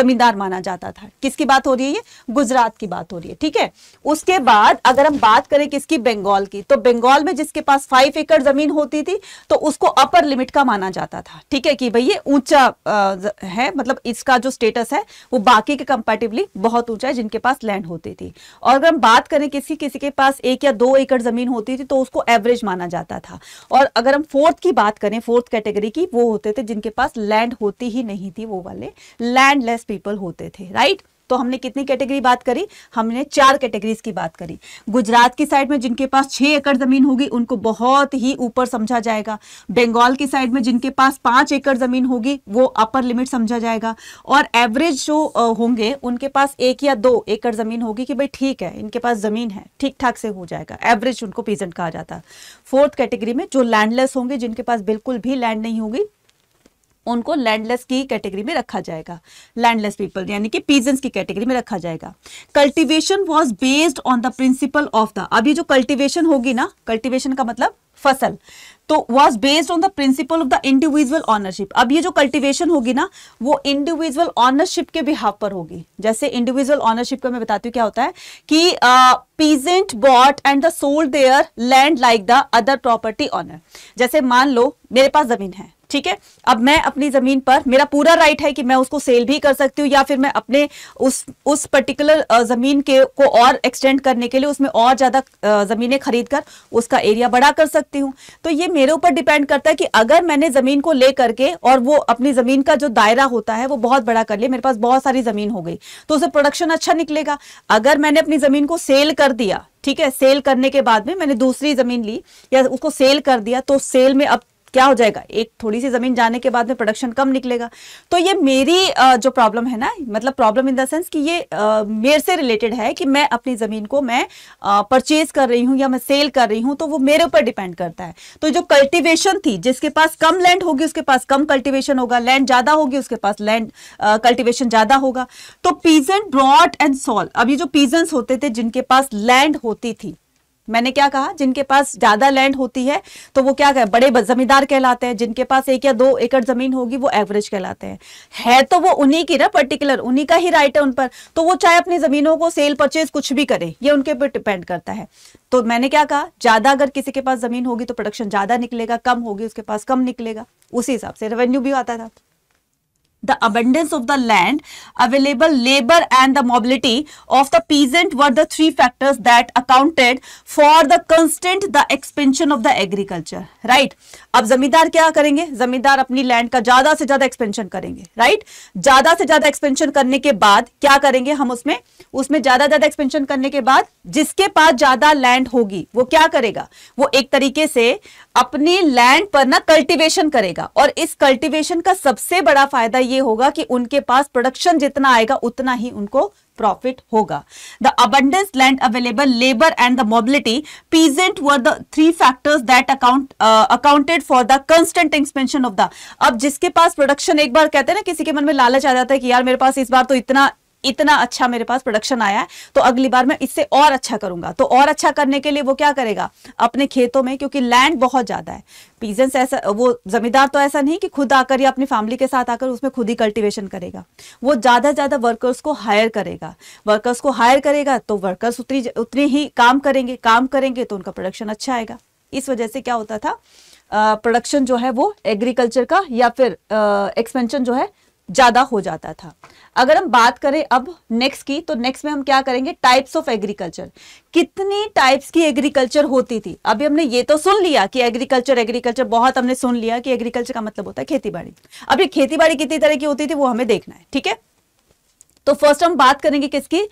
जमींदार माना जाता था किसकी बात हो रही है ये गुजरात की बात हो रही है ठीक है उसके बाद अगर हम बात करें किसकी बंगाल की तो बंगाल में जिसके पास फाइव एकड़ जमीन होती थी तो उसको अपर लिमिट का माना माना जाता था ठीक है कि भाई ये ऊंचा है मतलब इसका जो स्टेटस है वो बाकी के कंपेटिवली बहुत ऊंचा है जिनके पास लैंड होती थी और अगर हम बात करें किसी किसी के पास एक या दो एकड़ जमीन होती थी तो उसको एवरेज माना जाता था और अगर हम फोर्थ की बात करें फोर्थ कैटेगरी की वो होते थे जिनके पास लैंड होती ही नहीं थी वो वाले लैंडलेस पीपल होते थे राइट right? तो हमने कितनी कैटेगरी बात करी हमने चार कैटेगरीज की बात करी गुजरात की साइड में जिनके पास छह एकड़ जमीन होगी उनको बहुत ही ऊपर समझा जाएगा बंगाल की साइड में जिनके पास पांच एकड़ जमीन होगी वो अपर लिमिट समझा जाएगा और एवरेज जो होंगे उनके पास एक या दो एकड़ जमीन होगी कि भाई ठीक है इनके पास जमीन है ठीक ठाक से हो जाएगा एवरेज उनको पीजेंट कहा जाता है फोर्थ कैटेगरी में जो लैंडलेस होंगे जिनके पास बिल्कुल भी लैंड नहीं होगी उनको लैंडलेस की कैटेगरी में रखा जाएगा लैंडलेस पीपल यानी कि पीजेंस की कैटेगरी में रखा जाएगा cultivation was based on the principle of the अब ये जो कल्टीवेशन होगी ना कल्टीवेशन का मतलब फसल तो was based on the principle of the individual ownership अब ये जो कल्टीवेशन होगी ना वो इंडिविजुअल ऑनरशिप के बिहाव पर होगी जैसे इंडिविजुअल ऑनरशिप का मैं बताती हूँ क्या होता है कि peasant bought and the sold their land like the other property owner जैसे मान लो मेरे पास जमीन है ठीक है अब मैं अपनी जमीन पर मेरा पूरा राइट है कि मैं उसको सेल भी कर सकती हूँ या फिर मैं अपने उस उस पर्टिकुलर जमीन के को और एक्सटेंड करने के लिए उसमें और ज्यादा जमीनें खरीद कर उसका एरिया बड़ा कर सकती हूँ तो ये मेरे ऊपर डिपेंड करता है कि अगर मैंने जमीन को ले करके और वो अपनी जमीन का जो दायरा होता है वो बहुत बड़ा कर लिया मेरे पास बहुत सारी जमीन हो गई तो उसे प्रोडक्शन अच्छा निकलेगा अगर मैंने अपनी जमीन को सेल कर दिया ठीक है सेल करने के बाद में मैंने दूसरी जमीन ली या उसको सेल कर दिया तो सेल में अब क्या हो जाएगा एक थोड़ी सी जमीन जाने के बाद में प्रोडक्शन कम निकलेगा तो ये मेरी जो प्रॉब्लम है ना मतलब प्रॉब्लम इन द सेंस कि ये मेरे से रिलेटेड है कि मैं अपनी जमीन को मैं परचेज कर रही हूँ या मैं सेल कर रही हूँ तो वो मेरे ऊपर डिपेंड करता है तो जो कल्टिवेशन थी जिसके पास कम लैंड होगी उसके पास कम कल्टिवेशन होगा लैंड ज्यादा होगी उसके पास लैंड कल्टिवेशन ज्यादा होगा तो पीजेंट ब्रॉड एंड सॉल अभी जो पीजेंट्स होते थे जिनके पास लैंड होती थी मैंने क्या कहा जिनके पास ज्यादा लैंड होती है तो वो क्या कहे बड़े जमींदार कहलाते हैं जिनके पास एक या दो एकड़ जमीन होगी वो एवरेज कहलाते हैं है तो वो उन्हीं की ना पर्टिकुलर उन्हीं का ही राइट है उन पर तो वो चाहे अपनी जमीनों को सेल परचेज कुछ भी करे ये उनके ऊपर डिपेंड करता है तो मैंने क्या कहा ज्यादा अगर किसी के पास जमीन होगी तो प्रोडक्शन ज्यादा निकलेगा कम होगी उसके पास कम निकलेगा उसी हिसाब से रेवेन्यू भी आता था the abundance of the land, available labor and the mobility of the peasant were the three factors that accounted for the constant the expansion of the agriculture. Right? अब जमींदार क्या करेंगे जमींदार अपनी लैंड का ज्यादा से ज्यादा एक्सपेंशन करेंगे राइट right? ज्यादा से ज्यादा एक्सपेंशन करने के बाद क्या करेंगे हम उसमें उसमें ज्यादा ज्यादा एक्सपेंशन करने के बाद जिसके पास ज्यादा लैंड होगी वो क्या करेगा वो एक तरीके से अपनी लैंड पर ना कल्टीवेशन करेगा और इस कल्टीवेशन का सबसे बड़ा फायदा ये होगा कि उनके पास प्रोडक्शन जितना आएगा उतना ही उनको प्रॉफिट होगा the abundance land available labour and the mobility peasant were the three factors that account accounted for the constant expansion of the अब जिसके पास प्रोडक्शन एक बार कहते हैं ना किसी के मन में लालच आ जाता है कि यार मेरे पास इस बार तो इतना इतना अच्छा मेरे पास प्रोडक्शन आया है तो अगली बार मैं इससे और अच्छा करूंगा तो और अच्छा करने के लिए वो क्या करेगा अपने खेतों में क्योंकि लैंड बहुत ज्यादा है पीजेंस ऐसा वो जमींदार तो ऐसा नहीं कि खुद आकर या अपनी फैमिली के साथ आकर उसमें खुद ही कल्टीवेशन करेगा वो ज्यादा ज्यादा वर्कर्स को हायर करेगा वर्कर्स को हायर करेगा तो वर्कर्स उतनी उतने ही काम करेंगे काम करेंगे तो उनका प्रोडक्शन अच्छा आएगा इस वजह से क्या होता था प्रोडक्शन जो है वो एग्रीकल्चर का या फिर एक्सपेंशन जो है ज़्यादा हो जाता था अगर हम बात करें अब नेक्स्ट की तो नेक्स्ट में हम क्या करेंगे टाइप्स ऑफ एग्रीकल्चर कितनी टाइप्स की एग्रीकल्चर होती थी अभी हमने ये तो सुन लिया कि एग्रीकल्चर एग्रीकल्चर बहुत हमने सुन लिया कि एग्रीकल्चर का मतलब होता है खेती बाड़ी अब ये खेती बाड़ी कितनी तरह की होती थी वो हमें देखना है ठीक है तो फर्स्ट हम बात करेंगे किसकी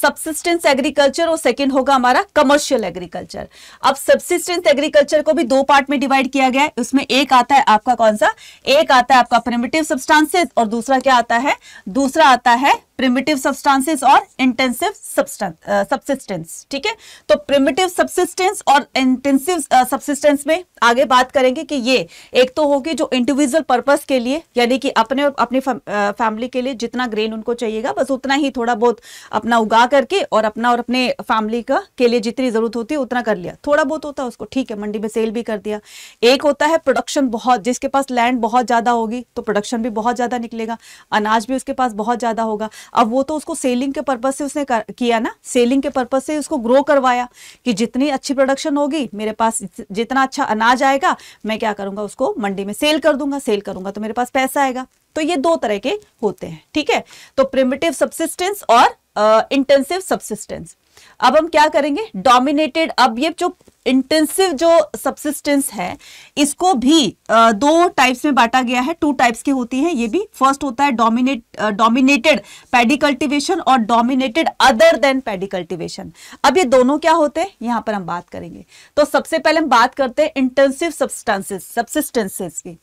सबसिस्टेंस एग्रीकल्चर और सेकंड होगा हमारा कमर्शियल एग्रीकल्चर अब सबसिस्टेंस एग्रीकल्चर को भी दो पार्ट में डिवाइड किया गया है उसमें एक आता है आपका कौन सा एक आता है आपका प्रिमेटिव सब्सटांसेस और दूसरा क्या आता है दूसरा आता है प्रिमिटिव सब्सटेंसेस और इंटेंसिव सब्सिस्टेंस ठीक है तो प्रिमिटिव सब्सिस्टेंस और इंटेंसिव सब्सिस्टेंस uh, में आगे बात करेंगे कि ये एक तो होगी जो इंडिविजुअल पर्पस के लिए यानी कि अपने और अपनी फैमिली uh, के लिए जितना ग्रेन उनको चाहिएगा बस उतना ही थोड़ा बहुत अपना उगा करके और अपना और अपने फैमिली का के लिए जितनी जरूरत होती है उतना कर लिया थोड़ा बहुत होता है उसको ठीक है मंडी में सेल भी कर दिया एक होता है प्रोडक्शन बहुत जिसके पास लैंड बहुत ज्यादा होगी तो प्रोडक्शन भी बहुत ज्यादा निकलेगा अनाज भी उसके पास बहुत ज्यादा होगा अब वो तो उसको सेलिंग के पर्पज से उसने कर, किया ना सेलिंग के पर्पज से उसको ग्रो करवाया कि जितनी अच्छी प्रोडक्शन होगी मेरे पास जितना अच्छा अनाज आएगा मैं क्या करूंगा उसको मंडी में सेल कर दूंगा सेल करूंगा तो मेरे पास पैसा आएगा तो ये दो तरह के होते हैं ठीक है तो प्रिमेटिव सब्सिस्टेंस और इंटेंसिव uh, सब्सिस्टेंस अब हम क्या करेंगे डोमिनेटेड अब ये जो इंटेंसिव जो सब्सिस्टेंस है इसको भी दो टाइप्स में बांटा गया है टू टाइप्स की होती है ये भी फर्स्ट होता है डोमिनेट डोमिनेटेड पैडी कल्टिवेशन और dominated other than paddy cultivation अब ये दोनों क्या होते हैं यहां पर हम बात करेंगे तो सबसे पहले हम बात करते हैं इंटेंसिव सब्सटेंसेस सब्सिस्टेंसेस की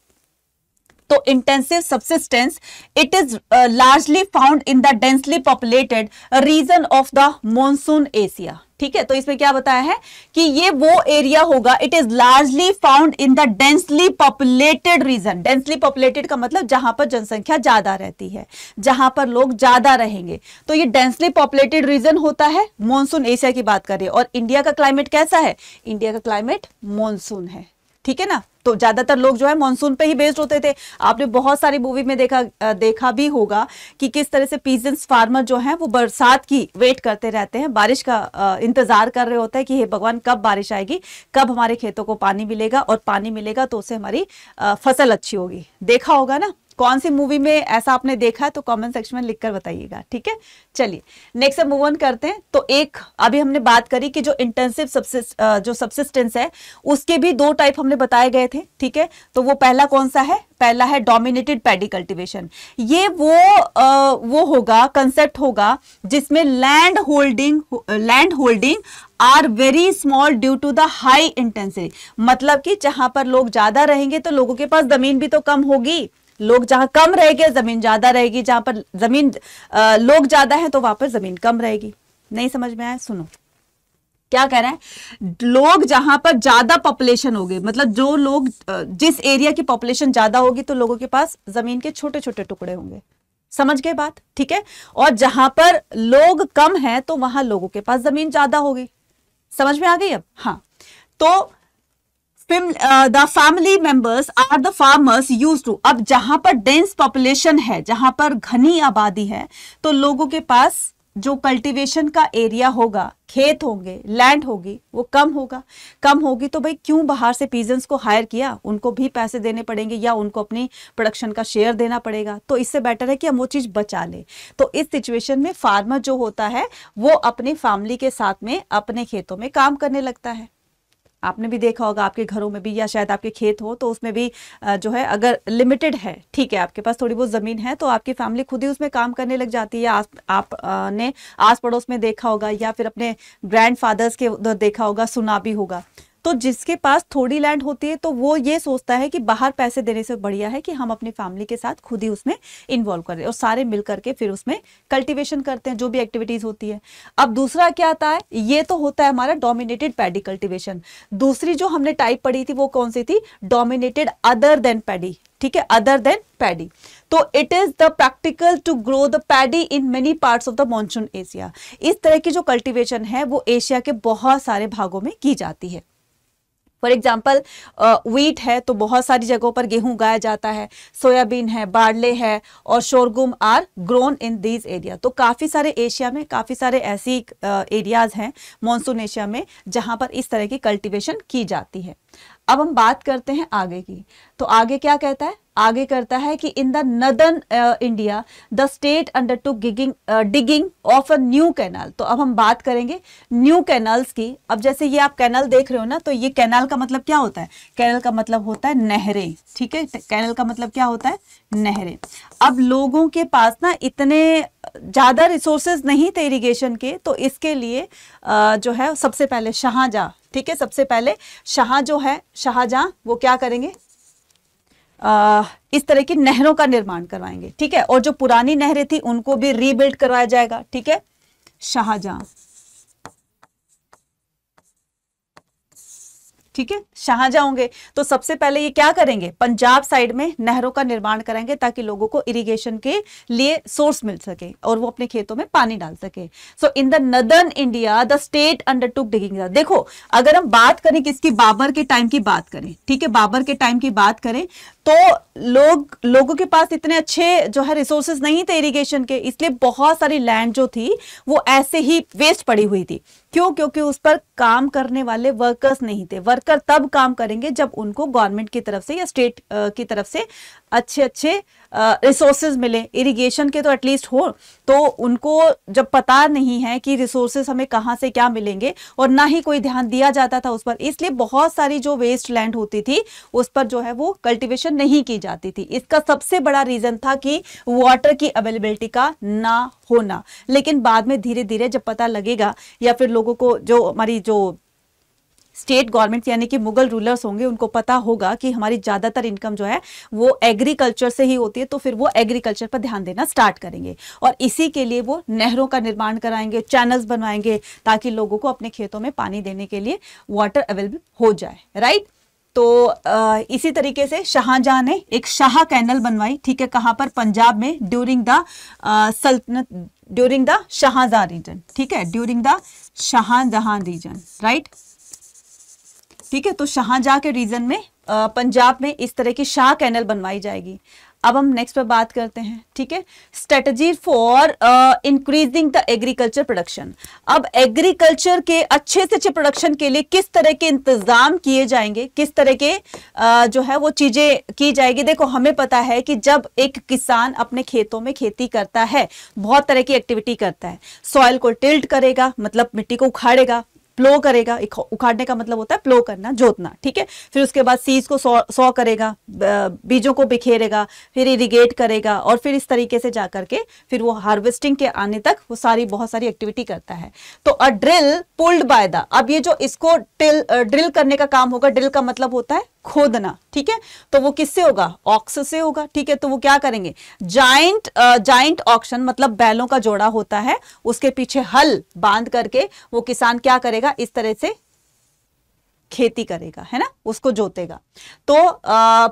तो intensive subsistence it is largely found in the densely populated region of the monsoon Asia ठीक है तो इसमें क्या बताया है कि ये वो एरिया होगा it is largely found in the densely populated region densely populated का मतलब जहां पर जनसंख्या ज्यादा रहती है जहां पर लोग ज्यादा रहेंगे तो ये डेंसली पॉपुलेटेड रीजन होता है मॉनसून एशिया की बात करें और इंडिया का क्लाइमेट कैसा है इंडिया का क्लाइमेट मॉनसून है ठीक है ना तो ज्यादातर लोग जो है मानसून पे ही बेस्ड होते थे आपने बहुत सारी मूवी में देखा देखा भी होगा कि किस तरह से पीजेंस फार्मर जो है वो बरसात की वेट करते रहते हैं बारिश का इंतजार कर रहे होते हैं कि हे भगवान कब बारिश आएगी कब हमारे खेतों को पानी मिलेगा और पानी मिलेगा तो उसे हमारी फसल अच्छी होगी देखा होगा ना कौन सी मूवी में ऐसा आपने देखा है तो कमेंट सेक्शन में लिखकर बताइएगा ठीक है चलिए नेक्स्ट मूव ऑन करते हैं तो एक अभी हमने बात करी कि जो इंटेंसिव जो सब्सिस्टेंस है उसके भी दो टाइप हमने बताए गए थे ठीक है तो वो पहला कौन सा है पहला है डोमिनेटेड पैडी कल्टिवेशन ये वो आ, वो होगा कंसेप्ट होगा जिसमें land holding land holding are very small due to the high intensity मतलब कि जहां पर लोग ज्यादा रहेंगे तो लोगों के पास जमीन भी तो कम होगी लोग जहां कम रहेंगे जमीन ज्यादा रहेगी जहां पर जमीन लोग ज्यादा है तो वहां पर जमीन कम रहेगी नहीं समझ में आया सुनो क्या कह रहे हैं लोग जहां पर ज्यादा पॉपुलेशन होगी मतलब जो लोग जिस एरिया की पॉपुलेशन ज्यादा होगी तो लोगों के पास जमीन के छोटे छोटे टुकड़े होंगे समझ गए बात ठीक है और जहां पर लोग कम हैं तो वहां लोगों के पास जमीन ज्यादा होगी समझ में आ गई अब हाँ तो the family members are the farmers use to अब जहां पर डेंस पॉपुलेशन है जहां पर घनी आबादी है तो लोगों के पास जो कल्टीवेशन का एरिया होगा खेत होंगे लैंड होगी वो कम होगा कम होगी तो भाई क्यों बाहर से पीजेंस को हायर किया उनको भी पैसे देने पड़ेंगे या उनको अपनी प्रोडक्शन का शेयर देना पड़ेगा तो इससे बेटर है कि हम वो चीज़ बचा लें तो इस सिचुएशन में फार्मर जो होता है वो अपनी फैमिली के साथ में अपने खेतों में काम करने लगता है आपने भी देखा होगा आपके घरों में भी या शायद आपके खेत हो तो उसमें भी जो है अगर लिमिटेड है ठीक है आपके पास थोड़ी बहुत ज़मीन है तो आपकी फैमिली खुद ही उसमें काम करने लग जाती है आस आपने आस पड़ोस में देखा होगा या फिर अपने ग्रैंड फादर्स के उधर देखा होगा सुना भी होगा तो जिसके पास थोड़ी लैंड होती है तो वो ये सोचता है कि बाहर पैसे देने से बढ़िया है कि हम अपनी फैमिली के साथ खुद ही उसमें इन्वॉल्व करें और सारे मिल करके फिर उसमें कल्टिवेशन करते हैं जो भी एक्टिविटीज होती है अब दूसरा क्या आता है ये तो होता है हमारा डोमिनेटेड पैडी कल्टिवेशन दूसरी जो हमने टाइप पढ़ी थी वो कौन सी थी डोमिनेटेड अदर देन पैडी ठीक है अदर देन पैडी तो it is the practical to grow the paddy in many parts of the monsoon Asia इस तरह की जो कल्टीवेशन है वो एशिया के बहुत सारे भागों में की जाती है फॉर एग्जाम्पल वीट है तो बहुत सारी जगहों पर गेहूं उगाया जाता है सोयाबीन है बाड़ले है और sorghum are grown in these area तो काफ़ी सारे एशिया में काफ़ी सारे ऐसी एरियाज़ uh, हैं मानसून एशिया में जहां पर इस तरह की कल्टिवेशन की जाती है अब हम बात करते हैं आगे की तो आगे क्या कहता है आगे करता है कि in the northern India the state under to digging digging of a new canal तो अब हम बात करेंगे न्यू कैनाल्स की अब जैसे ये आप कैनाल देख रहे हो ना तो ये कैनाल का मतलब क्या होता है कैनाल का मतलब होता है नहरें ठीक है कैनाल का मतलब क्या होता है नहरें अब लोगों के पास ना इतने ज़्यादा रिसोर्सेज नहीं थे इरीगेशन के तो इसके लिए जो है सबसे पहले शाहजहा ठीक है सबसे पहले शाह जो है शाहजहां वो क्या करेंगे इस तरह की नहरों का निर्माण करवाएंगे ठीक है और जो पुरानी नहरें थी उनको भी रीबिल्ड करवाया जाएगा ठीक है शाहजहां ठीक है शाहजहां होंगे तो सबसे पहले ये क्या करेंगे पंजाब साइड में नहरों का निर्माण करेंगे ताकि लोगों को इरिगेशन के लिए सोर्स मिल सके और वो अपने खेतों में पानी डाल सके so in the northern India the state undertook digging देखो अगर हम बात करें किसकी बाबर के टाइम की बात करें ठीक है बाबर के टाइम की बात करें तो लोग लोगों के पास इतने अच्छे जो है रिसोर्सेज नहीं थे इरिगेशन के इसलिए बहुत सारी लैंड जो थी वो ऐसे ही वेस्ट पड़ी हुई थी क्यों क्योंकि उस पर काम करने वाले वर्कर्स नहीं थे वर्क कर तब काम करेंगे जब उनको गवर्नमेंट की तरफ से या स्टेट की तरफ से अच्छे अच्छे रिसोर्सेज मिले इरिगेशन के तो एटलीस्ट हो तो उनको जब पता नहीं है कि रिसोर्सेज हमें कहाँ से क्या मिलेंगे और ना ही कोई ध्यान दिया जाता था उस पर इसलिए बहुत सारी जो वेस्ट लैंड होती थी उस पर जो है वो कल्टिवेशन नहीं की जाती थी इसका सबसे बड़ा रीजन था कि वाटर की अवेलेबिलिटी का ना होना लेकिन बाद में धीरे धीरे जब पता लगेगा या फिर लोगों को जो हमारी जो स्टेट गवर्नमेंट यानी कि मुगल रूलर्स होंगे उनको पता होगा कि हमारी ज़्यादातर इनकम जो है वो एग्रीकल्चर से ही होती है तो फिर वो एग्रीकल्चर पर ध्यान देना स्टार्ट करेंगे और इसी के लिए वो नहरों का निर्माण कराएंगे चैनल्स बनवाएंगे ताकि लोगों को अपने खेतों में पानी देने के लिए वाटर अवेलेबल हो जाए राइट तो आ, इसी तरीके से शाहजहां ने एक शाह कैनल बनवाई ठीक है कहाँ पर पंजाब में ड्यूरिंग द सल्तनत ड्यूरिंग द शाहजहां रीजन ठीक है during the Shahjahan region right ठीक है तो शाहजहाँ के रीजन में पंजाब में इस तरह की शाह कैनल बनवाई जाएगी अब हम नेक्स्ट पर बात करते हैं ठीक है strategy for increasing the agriculture production अब एग्रीकल्चर के अच्छे से अच्छे प्रोडक्शन के लिए किस तरह के इंतजाम किए जाएंगे किस तरह के uh, जो है वो चीजें की जाएगी देखो हमें पता है कि जब एक किसान अपने खेतों में खेती करता है बहुत तरह की एक्टिविटी करता है सॉयल को टिल्ट करेगा मतलब मिट्टी को उखाड़ेगा प्लो करेगा उखाड़ने का मतलब होता है प्लो करना जोतना ठीक है फिर उसके बाद सीज को सौ करेगा बीजों को बिखेरेगा फिर इरीगेट करेगा और फिर इस तरीके से जा करके फिर वो हार्वेस्टिंग के आने तक वो सारी बहुत सारी एक्टिविटी करता है तो a drill pulled by the अब ये जो इसको ड्रिल करने का काम होगा ड्रिल का मतलब होता है खोदना ठीक है तो वो किससे होगा ऑक्स से होगा ठीक है तो वो क्या करेंगे जाइंट जाइंट ऑक्शन मतलब बैलों का जोड़ा होता है उसके पीछे हल बांध करके वो किसान क्या करेगा इस तरह से खेती करेगा है ना उसको जोतेगा तो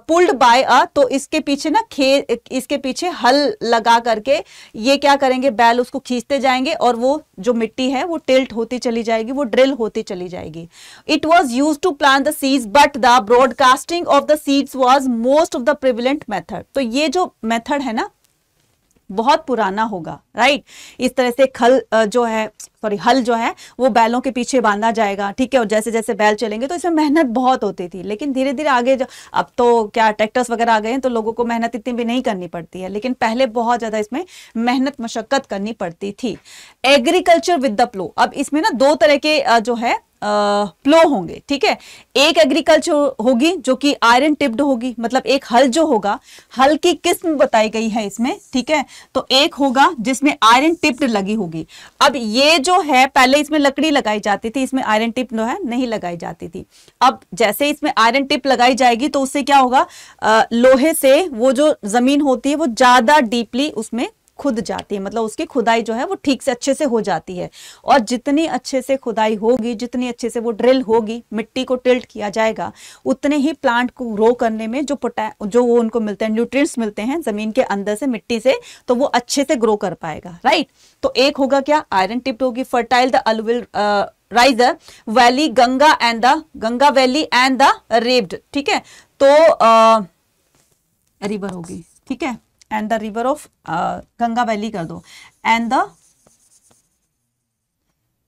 पुल्ड बाय अ तो इसके पीछे ना खे इसके पीछे हल लगा करके ये क्या करेंगे बैल उसको खींचते जाएंगे और वो जो मिट्टी है वो टिल्ट होती चली जाएगी वो ड्रिल होती चली जाएगी it was use to plan the seeds but the broadcasting of the seeds was most of the prevalent method तो ये जो मेथड है ना बहुत पुराना होगा राइट इस तरह से खल जो है सॉरी हल जो है वो बैलों के पीछे बांधा जाएगा ठीक है और जैसे जैसे बैल चलेंगे तो इसमें मेहनत बहुत होती थी लेकिन धीरे धीरे आगे जो अब तो क्या ट्रैक्टर्स वगैरह आ गए हैं तो लोगों को मेहनत इतनी भी नहीं करनी पड़ती है लेकिन पहले बहुत ज़्यादा इसमें मेहनत मशक्क़त करनी पड़ती थी एग्रीकल्चर विद द प्लो अब इसमें ना दो तरह के जो है प्लो होंगे ठीक है एक एग्रीकल्चर होगी जो कि आयरन टिप्ड होगी मतलब एक हल जो होगा हल की किस्म बताई गई है इसमें ठीक है तो एक होगा जिसमें आयरन टिप्ड लगी होगी अब ये जो है पहले इसमें लकड़ी लगाई जाती थी इसमें आयरन टिप जो है नहीं लगाई जाती थी अब जैसे इसमें आयरन टिप लगाई जाएगी तो उससे क्या होगा आ, लोहे से वो जो जमीन होती है वो ज्यादा डीपली उसमें खुद जाती है मतलब उसकी खुदाई जो है वो ठीक से अच्छे से हो जाती है और जितनी अच्छे से खुदाई होगी जितनी अच्छे से वो ड्रिल होगी मिट्टी को टिल्ट किया जाएगा उतने ही प्लांट को ग्रो करने में जो पोटा जो वो उनको मिलते हैं न्यूट्रिएंट्स मिलते हैं जमीन के अंदर से मिट्टी से तो वो अच्छे से ग्रो कर पाएगा राइट तो एक होगा क्या आयरन टिप्ट होगी fertile the alluvial rice valley Ganga and the Ganga valley and the रेब्ड ठीक है तो रिवर uh, होगी ठीक है and the river of uh, Ganga Valley Galdo and the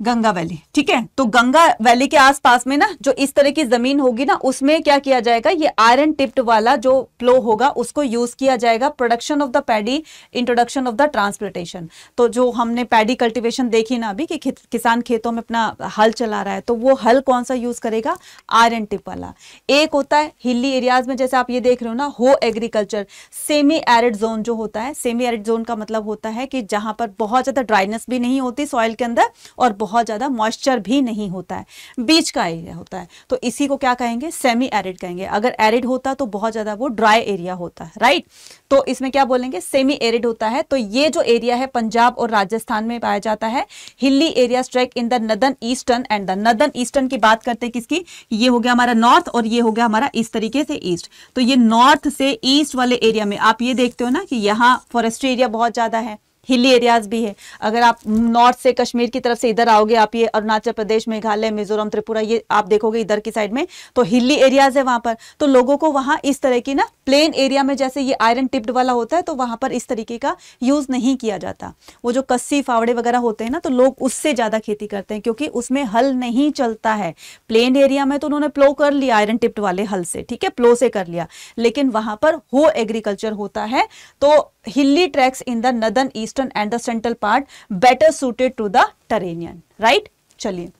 Ganga valley ठीक है तो गंगा वैली के आसपास में ना जो इस तरह की जमीन होगी ना उसमें क्या किया जाएगा ये आयरन टिप्ड वाला जो प्लो होगा उसको यूज किया जाएगा production of the paddy introduction of the transportation तो जो हमने पैडी कल्टिवेशन देखी ना अभी कि किसान खेतों में अपना हल चला रहा है तो वो हल कौन सा यूज करेगा आयरन टिप वाला एक होता है हिली एरियाज में जैसे आप ये देख रहे हो ना हो एग्रीकल्चर सेमी एरिड जोन जो होता है सेमी एरिड जोन का मतलब होता है कि जहां पर बहुत ज्यादा ड्राइनेस भी नहीं होती सॉइल के अंदर और बहुत ज़्यादा मॉइस्चर भी नहीं होता है बीच का एरिया होता है तो इसी को क्या कहेंगे सेमी एरिड कहेंगे अगर एरिड होता तो बहुत ज़्यादा वो ड्राई एरिया होता है राइट तो इसमें क्या बोलेंगे सेमी एरिड होता है तो ये जो एरिया है पंजाब और राजस्थान में पाया जाता है hilly area stretch in the northern eastern and the northern eastern की बात करते हैं किसकी ये हो गया हमारा नॉर्थ और ये हो गया हमारा इस तरीके से ईस्ट तो ये नॉर्थ से ईस्ट वाले एरिया में आप ये देखते हो ना कि यहाँ फॉरेस्ट्री एरिया बहुत ज़्यादा है हिली एरियाज भी है अगर आप नॉर्थ से कश्मीर की तरफ से इधर आओगे आप ये अरुणाचल प्रदेश मेघालय मिजोरम त्रिपुरा ये आप देखोगे इधर की साइड में तो हिली एरियाज है वहां पर तो लोगों को वहां इस तरह की ना प्लेन एरिया में जैसे ये आयरन टिप्ड वाला होता है तो वहां पर इस तरीके का यूज नहीं किया जाता वो जो कस्सी फावड़े वगैरह होते हैं ना तो लोग उससे ज्यादा खेती करते हैं क्योंकि उसमें हल नहीं चलता है प्लेन एरिया में तो उन्होंने प्लो कर लिया आयरन टिप्ड वाले हल से ठीक है प्लो से कर लिया लेकिन वहां पर हो एग्रीकल्चर होता है तो hilly tracks in the northern eastern and the central part better suited to the terrain right chaliye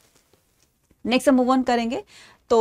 next hum move on karenge तो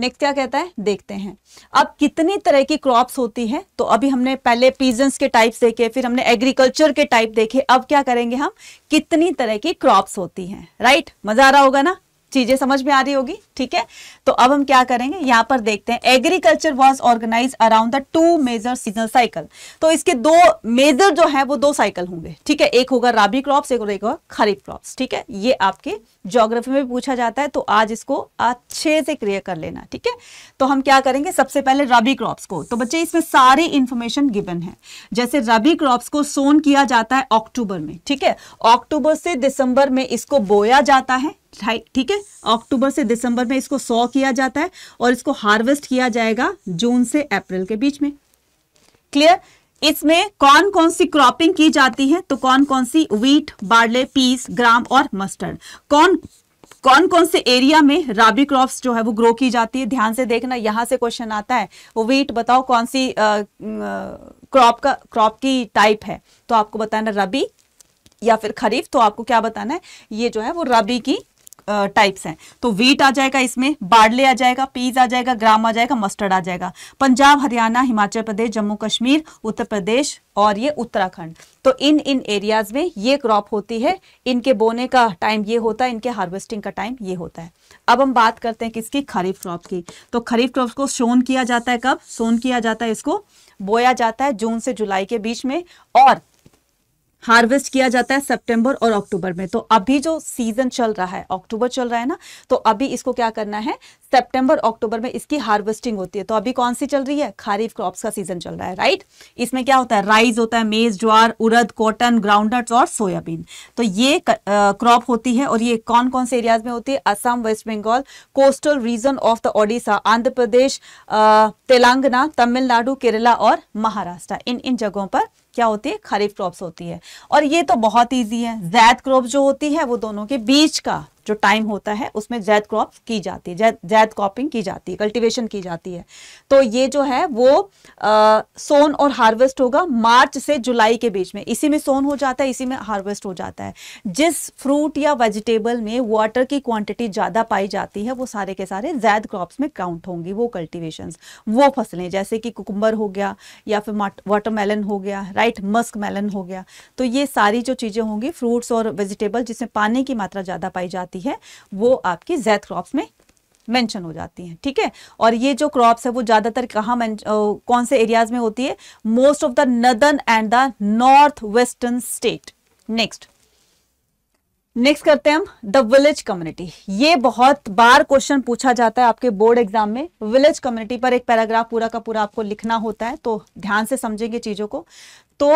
नेक्स्ट क्या कहता है देखते हैं अब कितनी तरह की क्रॉप्स होती हैं तो अभी हमने पहले पीजेंस के टाइप्स देखे फिर हमने एग्रीकल्चर के टाइप देखे अब क्या करेंगे हम कितनी तरह की क्रॉप्स होती हैं राइट मजा आ रहा होगा ना चीजें समझ में आ रही होगी ठीक है तो अब हम क्या करेंगे यहां पर देखते हैं agriculture was organise around the two major seasonal cycle तो इसके दो मेजर जो है वो दो साइकिल होंगे ठीक है एक होगा राबी क्रॉप्स एक होगा खरीफ क्रॉप्स ठीक है ये आपके ज्योग्राफी में पूछा जाता है तो आज इसको अच्छे से क्लियर कर लेना ठीक है तो हम क्या करेंगे सबसे पहले रबी क्रॉप्स को तो बच्चे इसमें सारी इंफॉर्मेशन गिवन है जैसे रबी क्रॉप्स को सोन किया जाता है अक्टूबर में ठीक है अक्टूबर से दिसंबर में इसको बोया जाता है ठीक है अक्टूबर से दिसंबर में इसको सौ किया जाता है और इसको हार्वेस्ट किया जाएगा जून से अप्रैल के बीच में क्लियर इसमें कौन कौन सी क्रॉपिंग की जाती है तो कौन कौन सी वीट बार्ले पीस ग्राम और मस्टर्ड कौन कौन कौन से एरिया में राबी क्रॉप्स जो है वो ग्रो की जाती है ध्यान से देखना यहां से क्वेश्चन आता है वीट बताओ कौन सी क्रॉप का क्रॉप की टाइप है तो आपको बताना रबी या फिर खरीफ तो आपको क्या बताना है ये जो है वो रबी की टाइप्स हैं तो वीट आ जाएगा इसमें बाडले आ जाएगा पीज आ जाएगा ग्राम आ जाएगा मस्टर्ड आ जाएगा पंजाब हरियाणा हिमाचल प्रदेश जम्मू कश्मीर उत्तर प्रदेश और ये उत्तराखंड तो इन इन एरियाज में ये क्रॉप होती है इनके बोने का टाइम ये होता है इनके हार्वेस्टिंग का टाइम ये होता है अब हम बात करते हैं किसकी खरीफ क्रॉप की तो खरीफ क्रॉप को सोन किया जाता है कब सोन किया जाता है इसको बोया जाता है जून से जुलाई के बीच में और हार्वेस्ट किया जाता है सितंबर और अक्टूबर में तो अभी जो सीजन चल रहा है अक्टूबर चल रहा है ना तो अभी इसको क्या करना है सितंबर अक्टूबर में इसकी हार्वेस्टिंग होती है तो अभी कौन सी चल रही है खारीफ क्रॉप्स का सीजन चल रहा है राइट इसमें क्या होता है राइस होता है maize jowar urad cotton ground और सोयाबीन तो ये क्रॉप होती है और ये कौन कौन से एरियाज में होती है Assam West Bengal coastal region of the Odisha Andhra Pradesh Telangana Tamil Nadu Kerala और महाराष्ट्र इन इन जगहों पर क्या होती है खरीफ क्रॉप्स होती है और ये तो बहुत ईजी है जैद क्रॉप जो होती है वो दोनों के बीच का जो टाइम होता है उसमें जैद क्रॉप की जाती है जैद जैद क्रॉपिंग की जाती है कल्टिवेशन की जाती है तो ये जो है वो आ, सोन और हार्वेस्ट होगा मार्च से जुलाई के बीच में इसी में सोन हो जाता है इसी में हार्वेस्ट हो जाता है जिस फ्रूट या वेजिटेबल में वाटर की क्वांटिटी ज़्यादा पाई जाती है वो सारे के सारे जैद क्रॉप्स में काउंट होंगी वो कल्टिवेशन वो फसलें जैसे कि कुकुम्बर हो गया या फिर वाटरमेलन हो गया राइट मस्क मेलन हो गया तो ये सारी जो चीज़ें होंगी फ्रूट्स और वेजिटेबल जिसमें पानी की मात्रा ज़्यादा पाई जाती जाती है वो आपकी जैद क्रॉप्स में मेंशन हो जाती हैं ठीक है ठीके? और ये जो क्रॉप्स है वो ज़्यादातर कहाँ कौन से एरियाज में होती है most of the northern and the north western state next next करते हैं हम द विलेज कम्युनिटी ये बहुत बार क्वेश्चन पूछा जाता है आपके बोर्ड एग्जाम में विलेज कम्युनिटी पर एक पैराग्राफ पूरा का पूरा आपको लिखना होता है तो ध्यान से समझेंगे चीजों को तो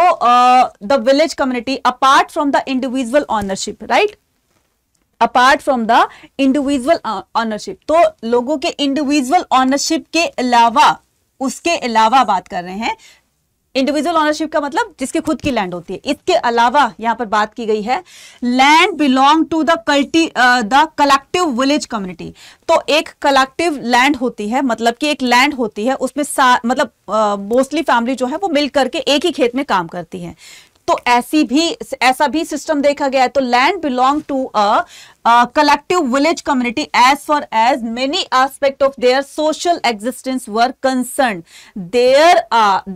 the village community apart from the individual ownership right apart from the individual ownership तो लोगों के इंडिविजुअल ऑनरशिप के अलावा उसके अलावा बात कर रहे हैं इंडिविजुअल ऑनरशिप का मतलब जिसके खुद की लैंड होती है इसके अलावा यहाँ पर बात की गई है लैंड बिलोंग टू द कल्टी द कलेक्टिव विलेज कम्युनिटी तो एक कलेक्टिव लैंड होती है मतलब कि एक लैंड होती है उसमें मतलब मोस्टली uh, फैमिली जो है वो मिल करके एक ही खेत में काम करती है तो ऐसी भी ऐसा भी सिस्टम देखा गया है तो land belong to a collective village community as far as many aspect of their social existence were concern their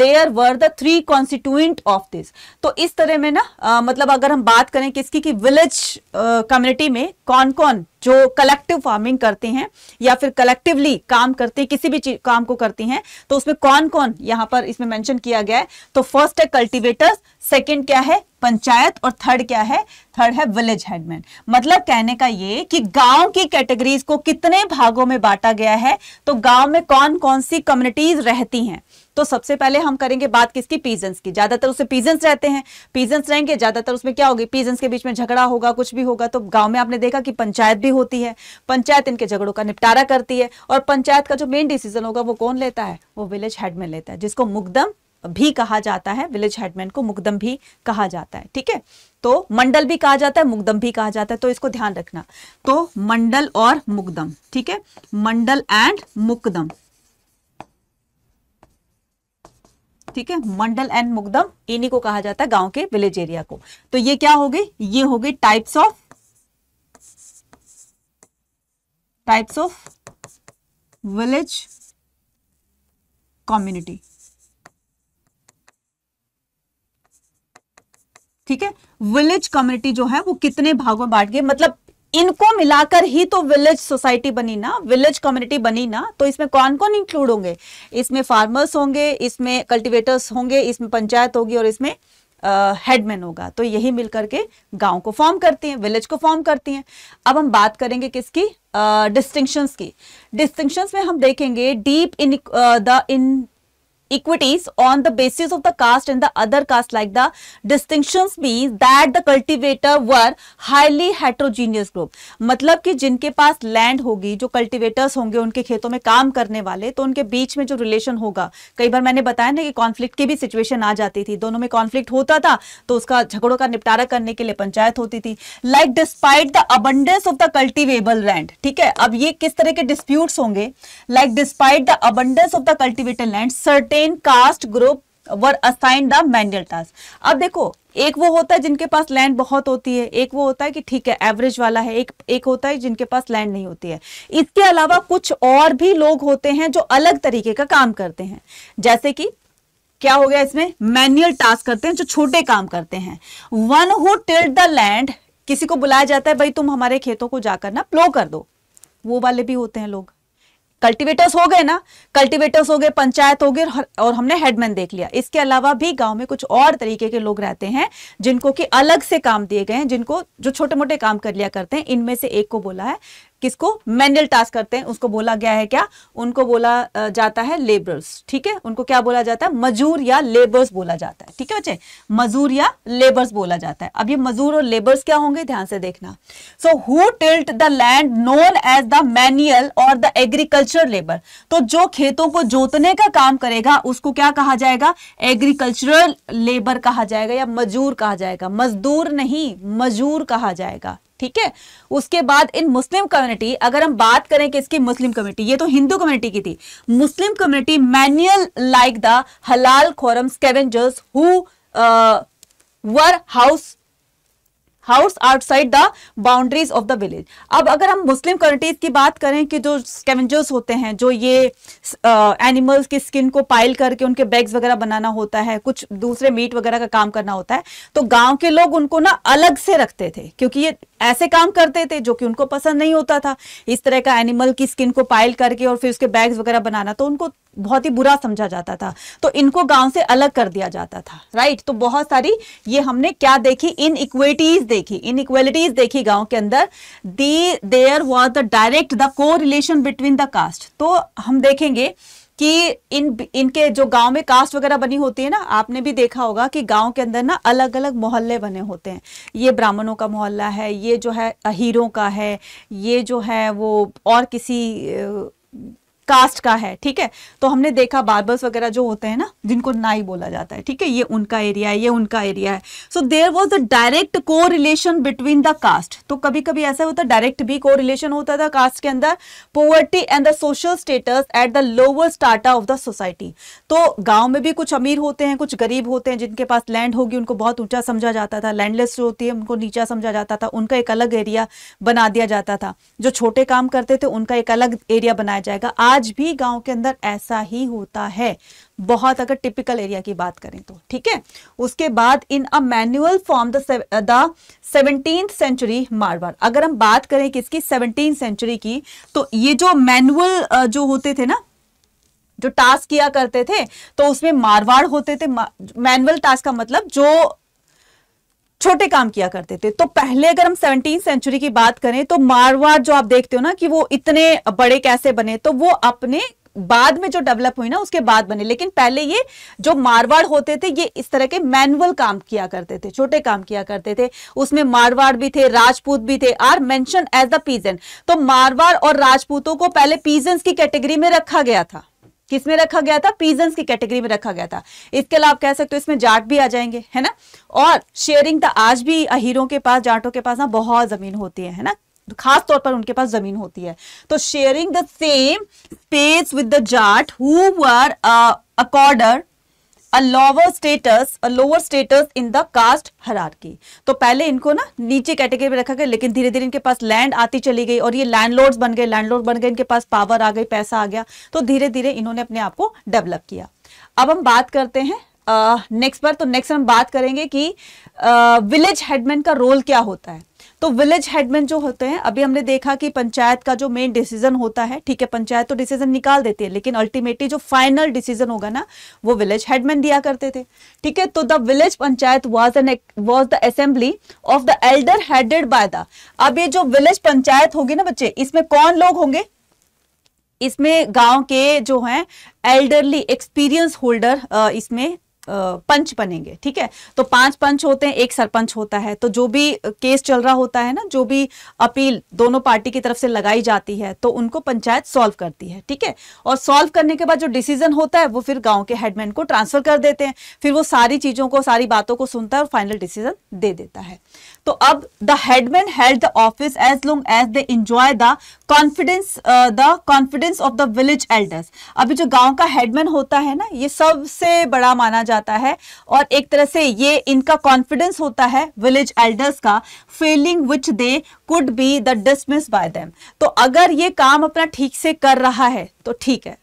their were the three constituent of this तो इस तरह में ना uh, मतलब अगर हम बात करें किसकी कि विलेज कम्युनिटी में कौन कौन जो कलेक्टिव फार्मिंग करते हैं या फिर कलेक्टिवली काम करते हैं किसी भी काम को करती हैं तो उसमें कौन कौन यहां पर इसमें मेंशन किया गया है तो फर्स्ट है कल्टीवेटर्स सेकंड क्या है पंचायत और थर्ड क्या है थर्ड है विलेज हेडमैन मतलब कहने का ये कि गांव की कैटेगरीज को कितने भागों में बांटा गया है तो गांव में कौन कौन सी कम्युनिटीज रहती हैं तो सबसे पहले हम करेंगे बात किसकी पीजेंस की ज्यादातर उससे पीजेंस रहते हैं पीजेंस रहेंगे ज्यादातर उसमें क्या होगी पीजेंस के बीच में झगड़ा होगा कुछ भी होगा तो गांव में आपने देखा कि पंचायत भी होती है पंचायत इनके झगड़ों का निपटारा करती है और पंचायत का जो मेन डिसीजन होगा वो कौन लेता है वो विलेज हेडमैन लेता है जिसको मुकदम भी कहा जाता है विलेज हेडमैन को मुकदम भी कहा जाता है ठीक है तो मंडल भी कहा जाता है मुकदम भी कहा जाता है तो इसको ध्यान रखना तो मंडल और मुकदम ठीक है मंडल एंड मुकदम ठीक है मंडल एंड मुकदम इन्हीं को कहा जाता है गांव के विलेज एरिया को तो ये क्या हो गई ये हो गई types of types of village community ठीक है विलेज कम्युनिटी जो है वो कितने भागों में बांट गए मतलब इनको मिलाकर ही तो विलेज सोसाइटी बनी ना विलेज कम्युनिटी बनी ना तो इसमें कौन कौन इंक्लूड होंगे इसमें फार्मर्स होंगे इसमें कल्टीवेटर्स होंगे इसमें पंचायत होगी और इसमें हेडमैन होगा तो यही मिलकर के गांव को फॉर्म करती हैं विलेज को फॉर्म करती हैं अब हम बात करेंगे किसकी डिस्टिंक्शंस uh, की डिस्टिंक्शंस में हम देखेंगे deep in the in equities on the basis of the caste and the other caste like the distinctions means that the cultivator were highly heterogeneous group मतलब कि जिनके पास लैंड होगी जो कल्टीवेटर्स होंगे उनके खेतों में काम करने वाले तो उनके बीच में जो रिलेशन होगा कई बार मैंने बताया ना कि कॉन्फ्लिक्ट की भी सिचुएशन आ जाती थी दोनों में कॉन्फ्लिक्ट होता था तो उसका झगड़ों का निपटारा करने के लिए पंचायत होती थी like despite the abundance of the cultivable land ठीक है अब ये किस तरह के डिस्प्यूट्स होंगे like despite the abundance of the cultivated land certain ten caste group were assign the manual task अब देखो एक वो होता है जिनके पास लैंड बहुत होती है एक वो होता है कि ठीक है एवरेज वाला है एक एक होता है जिनके पास लैंड नहीं होती है इसके अलावा कुछ और भी लोग होते हैं जो अलग तरीके का काम करते हैं जैसे कि क्या हो गया इसमें मैनुअल टास्क करते हैं जो छोटे काम करते हैं one who tilled the land किसी को बुलाया जाता है भाई तुम हमारे खेतों को जाकर ना प्लो कर दो वो वाले भी होते हैं लोग कल्टीवेटर्स हो गए ना कल्टीवेटर्स हो गए पंचायत हो गए और हमने हेडमैन देख लिया इसके अलावा भी गांव में कुछ और तरीके के लोग रहते हैं जिनको कि अलग से काम दिए गए हैं जिनको जो छोटे मोटे काम कर लिया करते हैं इनमें से एक को बोला है किसको मैनुअल टास्क करते हैं उसको बोला गया है क्या उनको बोला जाता है लेबर्स ठीक है उनको क्या बोला जाता है मजूर या लेबर्स बोला जाता है ठीक है बच्चे मजूर या लेबर्स बोला जाता है अब ये मजूर और लेबर्स क्या होंगे ध्यान से देखना so who tilt the land known as the manual और द एग्रीकल्चर लेबर तो जो खेतों को जोतने का काम करेगा उसको क्या कहा जाएगा एग्रीकल्चरल लेबर कहा जाएगा या मजूर कहा जाएगा मजदूर नहीं मजूर कहा जाएगा ठीक है उसके बाद इन मुस्लिम कम्युनिटी अगर हम बात करें कि इसकी मुस्लिम कम्युनिटी ये तो हिंदू कम्युनिटी की थी Muslim community manual like the Halalkhoran scavengers who were house house outside the boundaries of the village अब अगर हम मुस्लिम कम्युनिटीज की बात करें कि जो स्केवेंजर्स होते हैं जो ये एनिमल्स की स्किन को पाइल करके उनके बैग्स वगैरह बनाना होता है कुछ दूसरे मीट वगैरह का काम करना होता है तो गांव के लोग उनको ना अलग से रखते थे क्योंकि ये ऐसे काम करते थे जो कि उनको पसंद नहीं होता था इस तरह का एनिमल की स्किन को पाइल करके और फिर उसके बैग्स वगैरह बनाना तो उनको बहुत ही बुरा समझा जाता था तो इनको गांव से अलग कर दिया जाता था राइट तो बहुत सारी ये हमने क्या देखी इन इक्वेटीज देखी इन इक्वेलिटीज देखी गांव के अंदर the there was the direct the correlation between the caste तो हम देखेंगे कि इन इनके जो गांव में कास्ट वगैरह बनी होती है ना आपने भी देखा होगा कि गांव के अंदर ना अलग अलग मोहल्ले बने होते हैं ये ब्राह्मणों का मोहल्ला है ये जो है अहीरों का है ये जो है वो और किसी कास्ट का है ठीक है तो हमने देखा बार्बर्स वगैरह जो होते हैं ना जिनको नाई बोला जाता है ठीक है ये उनका एरिया है ये उनका एरिया है so there was the direct correlation between the caste तो कभी कभी ऐसा होता है डायरेक्ट भी को रिलेशन होता था कास्ट के अंदर poverty and the social status at the lower strata of the society तो गाँव में भी कुछ अमीर होते हैं कुछ गरीब होते हैं जिनके पास लैंड होगी उनको बहुत ऊंचा समझा जाता था लैंडलेस जो होती है उनको नीचा समझा जाता था उनका एक अलग एरिया बना दिया जाता था जो छोटे काम करते थे उनका एक अलग एरिया बनाया जाएगा आज आज भी गांव के अंदर ऐसा ही होता है बहुत अगर टिपिकल एरिया की बात करें तो ठीक है उसके बाद in a manual form the seventeen century Marwar अगर हम बात करें किसकी सेवनटीन सेंचुरी की तो ये जो मैनुअल जो होते थे ना जो टास्क किया करते थे तो उसमें मारवाड़ होते थे मैनुअल टास्क का मतलब जो छोटे काम किया करते थे तो पहले अगर हम सेवनटीन सेंचुरी की बात करें तो मारवाड़ जो आप देखते हो ना कि वो इतने बड़े कैसे बने तो वो अपने बाद में जो डेवलप हुई ना उसके बाद बने लेकिन पहले ये जो मारवाड़ होते थे ये इस तरह के मैनुअल काम किया करते थे छोटे काम किया करते थे उसमें मारवाड़ भी थे राजपूत भी थे are mention as the peasant तो मारवाड़ और राजपूतों को पहले पीजन्स की कैटेगरी में रखा गया था किस में रखा गया था पीजन की कैटेगरी में रखा गया था इसके अलावा आप कह सकते हो इसमें जाट भी आ जाएंगे है ना और शेयरिंग था आज भी अहिरों के पास जाटों के पास ना बहुत जमीन होती है, है ना खास तौर पर उनके पास जमीन होती है तो sharing the same space with the Jat who were accorder a lower status a lower status in the caste की तो पहले इनको ना नीचे कैटेगरी में रखा गया लेकिन धीरे धीरे इनके पास लैंड आती चली गई और ये लैंडलॉर्ड्स बन गए लैंडलॉर्ड बन गए इनके पास पावर आ गई पैसा आ गया तो धीरे धीरे इन्होंने अपने आप को डेवलप किया अब हम बात करते हैं नेक्स्ट uh, पर तो नेक्स्ट हम बात करेंगे कि विलेज uh, हेडमैन का रोल क्या होता है तो विलेज हेडमैन जो होते हैं अभी हमने देखा कि पंचायत का जो मेन डिसीजन होता है ठीक है पंचायत तो डिसीजन निकाल देती है लेकिन अल्टीमेटली जो फाइनल डिसीजन होगा ना वो विलेज हेडमैन दिया करते थे ठीक है तो the village panchayat was an was the assembly of the elder headed by the अब ये जो विलेज पंचायत होगी ना बच्चे इसमें कौन लोग होंगे इसमें गांव के जो हैं एल्डरली एक्सपीरियंस होल्डर इसमें पंच बनेंगे ठीक है तो पांच पंच होते हैं एक सरपंच होता है तो जो भी केस चल रहा होता है ना जो भी अपील दोनों पार्टी की तरफ से लगाई जाती है तो उनको पंचायत सॉल्व करती है ठीक है और सॉल्व करने के बाद जो डिसीजन होता है वो फिर गाँव के हेडमैन को ट्रांसफर कर देते हैं फिर वो सारी चीजों को सारी बातों को सुनता है और फाइनल डिसीजन दे देता है तो अब the headman held the office as long as they enjoy the confidence the confidence of the village elders अभी जो गांव का हेडमैन होता है ना ये सबसे बड़ा माना जाता है और एक तरह से ये इनका कॉन्फिडेंस होता है विलेज एल्डर्स का feeling which they could be the dismiss by them तो अगर ये काम अपना ठीक से कर रहा है तो ठीक है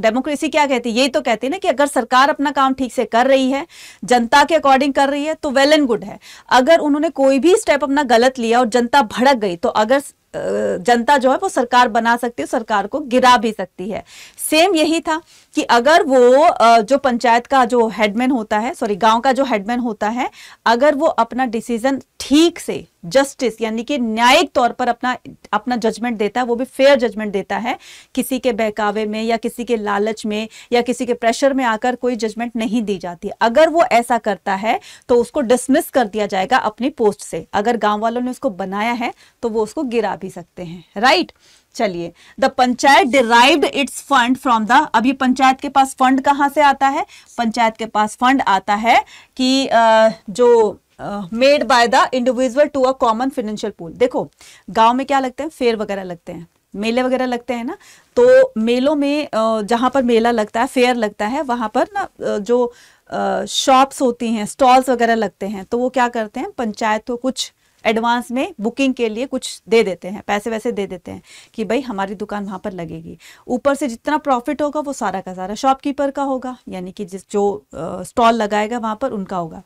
डेमोक्रेसी क्या कहती है यही तो कहती है ना कि अगर सरकार अपना काम ठीक से कर रही है जनता के अकॉर्डिंग कर रही है तो वेल एंड गुड है अगर उन्होंने कोई भी स्टेप अपना गलत लिया और जनता भड़क गई तो अगर जनता जो है वो सरकार बना सकती है सरकार को गिरा भी सकती है सेम यही था कि अगर वो जो पंचायत का जो हेडमैन होता है सॉरी गांव का जो हेडमैन होता है अगर वो अपना डिसीजन ठीक से जस्टिस यानी कि न्यायिक तौर पर अपना अपना जजमेंट देता है वो भी फेयर जजमेंट देता है किसी के बहकावे में या किसी के लालच में या किसी के प्रेशर में आकर कोई जजमेंट नहीं दी जाती अगर वो ऐसा करता है तो उसको डिसमिस कर दिया जाएगा अपनी पोस्ट से अगर गांव वालों ने उसको बनाया है तो वो उसको गिरा भी सकते हैं राइट चलिए the panchayat derived its fund from the अब ये पंचायत के पास फंड कहाँ से आता है पंचायत के पास फंड आता है कि जो made by the individual to a common financial pool देखो गांव में क्या लगते हैं फेयर वगैरह लगते हैं मेले वगैरह लगते हैं ना तो मेलों में जहाँ पर मेला लगता है फेयर लगता है वहां पर ना जो शॉप्स होती हैं स्टॉल्स वगैरह लगते हैं तो वो क्या करते हैं पंचायत को कुछ एडवांस में बुकिंग के लिए कुछ दे देते हैं पैसे वैसे दे देते हैं कि भाई हमारी दुकान वहां पर लगेगी ऊपर से जितना प्रॉफिट होगा वो सारा का सारा शॉपकीपर का होगा यानी कि जिस जो स्टॉल लगाएगा वहां पर उनका होगा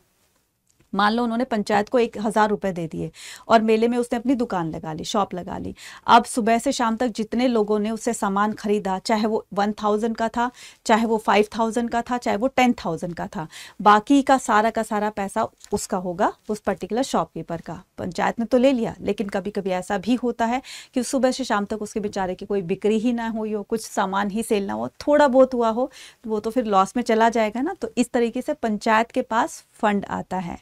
मान लो उन्होंने पंचायत को एक हज़ार रुपये दे दिए और मेले में उसने अपनी दुकान लगा ली शॉप लगा ली अब सुबह से शाम तक जितने लोगों ने उससे सामान खरीदा चाहे वो वन थाउजेंड का था चाहे वो फाइव थाउजेंड का था चाहे वो टेन थाउजेंड का था बाकी का सारा का सारा पैसा उसका होगा उस पर्टिकुलर शॉपकीपर का पंचायत ने तो ले लिया लेकिन कभी कभी ऐसा भी होता है कि सुबह से शाम तक उसके बेचारे की कोई बिक्री ही ना हुई हो कुछ सामान ही सेल ना हो थोड़ा बहुत हुआ हो वो तो फिर लॉस में चला जाएगा ना तो इस तरीके से पंचायत के पास फंड आता है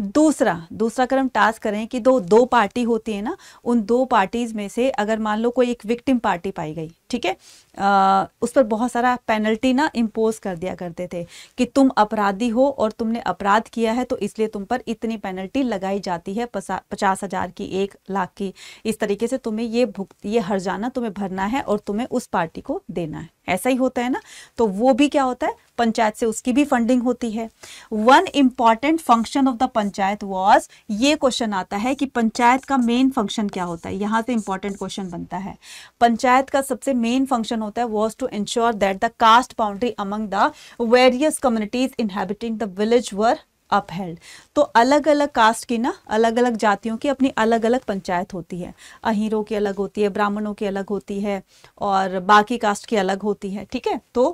दूसरा दूसरा अगर हम टास्क करें कि दो दो पार्टी होती है ना उन दो पार्टीज में से अगर मान लो कोई एक विक्टिम पार्टी पाई गई ठीक है आ, उस पर बहुत सारा पेनल्टी ना इम्पोज कर दिया करते थे कि तुम अपराधी हो और तुमने अपराध किया है तो इसलिए तुम पर इतनी पेनल्टी लगाई जाती है पचास हज़ार की एक लाख की इस तरीके से तुम्हें ये भुगत ये हर जाना तुम्हें भरना है और तुम्हें उस पार्टी को देना है ऐसा ही होता है ना तो वो भी क्या होता है पंचायत से उसकी भी फंडिंग होती है one important function of the panchayat was ये क्वेश्चन आता है कि पंचायत का मेन फंक्शन क्या होता है यहाँ से इंपॉर्टेंट क्वेश्चन बनता है पंचायत का सबसे मेन फंक्शन मिशन होता है was to ensure that the caste boundary among the various communities inhabiting the village were upheld तो अलग अलग कास्ट की ना अलग अलग जातियों की अपनी अलग अलग पंचायत होती है अहीरों की अलग होती है ब्राह्मणों की अलग होती है और बाकी कास्ट की अलग होती है ठीक है तो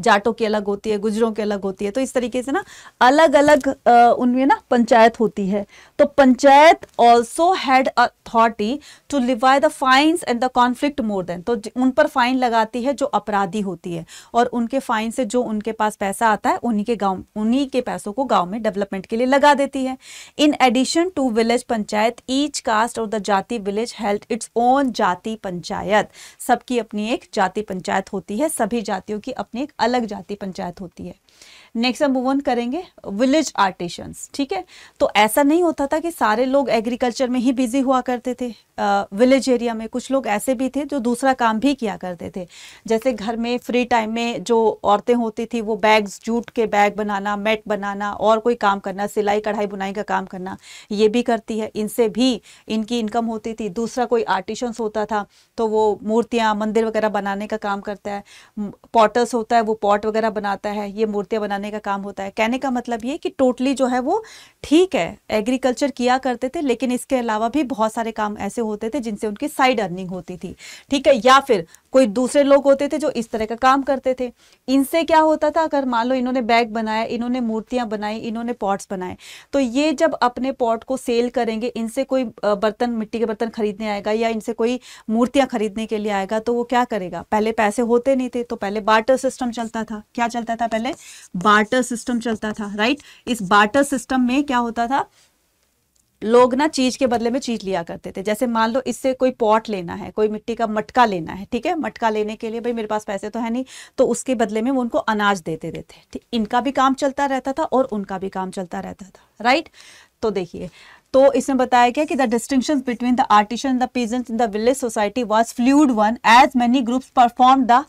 जाटों की अलग होती है गुजरों की अलग होती है तो इस तरीके से ना अलग अलग उनमें ना पंचायत होती है तो panchayat also had authority to levy the fines and the conflict more than तो उन पर फाइन लगाती है जो अपराधी होती है और उनके फाइन से जो उनके पास पैसा आता है उन्हीं के गाँव उन्हीं के पैसों को गाँव में डेवलपमेंट के लिए लगा देती है in addition to village panchayat each caste और the jati village held its own jati panchayat सबकी अपनी एक जाति पंचायत होती है सभी जातियों की अपनी एक अलग जाति पंचायत होती है नेक्स्ट हम मूव ऑन करेंगे विलेज आर्टिशंस ठीक है तो ऐसा नहीं होता था कि सारे लोग एग्रीकल्चर में ही बिजी हुआ करते थे विलेज एरिया में कुछ लोग ऐसे भी थे जो दूसरा काम भी किया करते थे जैसे घर में फ्री टाइम में जो औरतें होती थी वो बैग्स जूट के बैग बनाना मेट बनाना और कोई काम करना सिलाई कढ़ाई बुनाई का काम करना ये भी करती है इनसे भी इनकी इनकम होती थी दूसरा कोई आर्टिशंस होता था तो वो मूर्तियाँ मंदिर वगैरह बनाने का काम करता है पॉटर्स होता है वो पॉट वगैरह बनाता है ये मूर्तियाँ बनाने बनाने का काम होता है कहने का मतलब ये कि टोटली जो है वो ठीक है एग्रीकल्चर किया करते थे लेकिन इसके अलावा भी बहुत सारे काम ऐसे होते थे जिनसे उनकी साइड अर्निंग होती थी ठीक है या फिर कोई दूसरे लोग होते थे जो इस तरह का काम करते थे इनसे क्या होता था अगर मान लो इन्होंने बैग बनाया इन्होंने मूर्तियां बनाई इन्होंने पॉट्स बनाए तो ये जब अपने पॉट को सेल करेंगे इनसे कोई बर्तन मिट्टी के बर्तन खरीदने आएगा या इनसे कोई मूर्तियां खरीदने के लिए आएगा तो वो क्या करेगा पहले पैसे होते नहीं थे तो पहले बार्टर सिस्टम चलता था क्या चलता था पहले बार्टर सिस्टम चलता था राइट इस बार्टर सिस्टम में क्या होता था लोग ना चीज के बदले में चीज लिया करते थे जैसे मान लो इससे कोई पॉट लेना है कोई मिट्टी का मटका लेना है ठीक है मटका लेने के लिए भाई मेरे पास पैसे तो है नहीं तो उसके बदले में वो उनको अनाज देते देते इनका भी काम चलता रहता था और उनका भी काम चलता रहता था राइट तो देखिए तो इसमें बताया गया कि the distinction between the artisan the peasant in the village society was fluid one as many groups perform the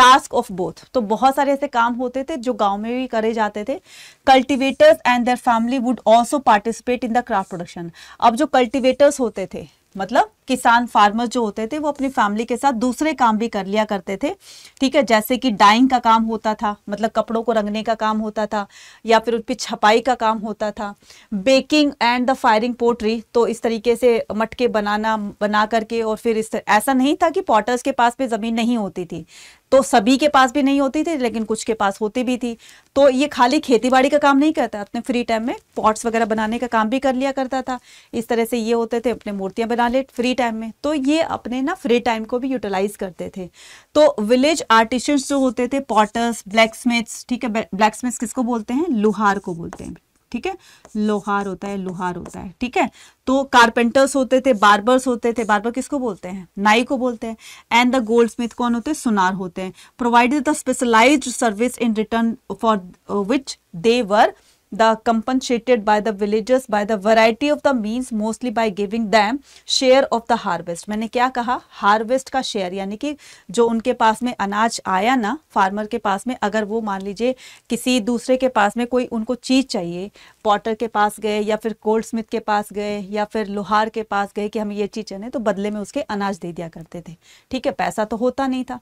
task of both तो बहुत सारे ऐसे काम होते थे जो गाँव में भी करे जाते थे cultivators and their family would also participate in the craft production अब जो कल्टिवेटर्स होते थे मतलब किसान फार्मर जो होते थे वो अपनी फैमिली के साथ दूसरे काम भी कर लिया करते थे ठीक है जैसे कि डाइंग का काम होता था मतलब कपड़ों को रंगने का काम होता था या फिर उन पर छपाई का काम होता था baking and the firing pottery तो इस तरीके से मटके बनाना बना करके और फिर इस ऐसा नहीं था कि पॉटर्स के पास भी ज़मीन नहीं होती थी तो सभी के पास भी नहीं होती थी लेकिन कुछ के पास होती भी थी तो ये खाली खेतीबाड़ी का काम नहीं करता अपने फ्री टाइम में पॉट्स वगैरह बनाने का काम भी कर लिया करता था इस तरह से ये होते थे अपने मूर्तियाँ बना ले फ्री फ्री टाइम में तो ये अपने ना फ्री टाइम को भी यूटिलाइज करते थे तो विलेज आर्टिशंस जो होते थे पॉटर्स ब्लैक स्मिथ्स ठीक है ब्लैक स्मिथ्स किसको बोलते हैं लोहार को बोलते हैं ठीक है लोहार होता है लोहार होता है ठीक है तो कारपेंटर्स होते थे बार्बर्स होते थे बार्बर किसको बोलते हैं नाई को बोलते हैं एंड द गोल्ड स्मिथ कौन होते हैं सुनार होते हैं provided the specialised service in return for which they were the compensated by the villagers by the variety of the means mostly by giving them share of the harvest मैंने क्या कहा harvest का share यानी कि जो उनके पास में अनाज आया ना farmer के पास में अगर वो मान लीजिए किसी दूसरे के पास में कोई उनको चीज चाहिए पॉटर के पास गए या फिर कोल्ड स्मिथ के पास गए या फिर लोहार के पास गए कि हमें ये चीज चाहिए तो बदले में उसके अनाज दे दिया करते थे ठीक है पैसा तो होता नहीं था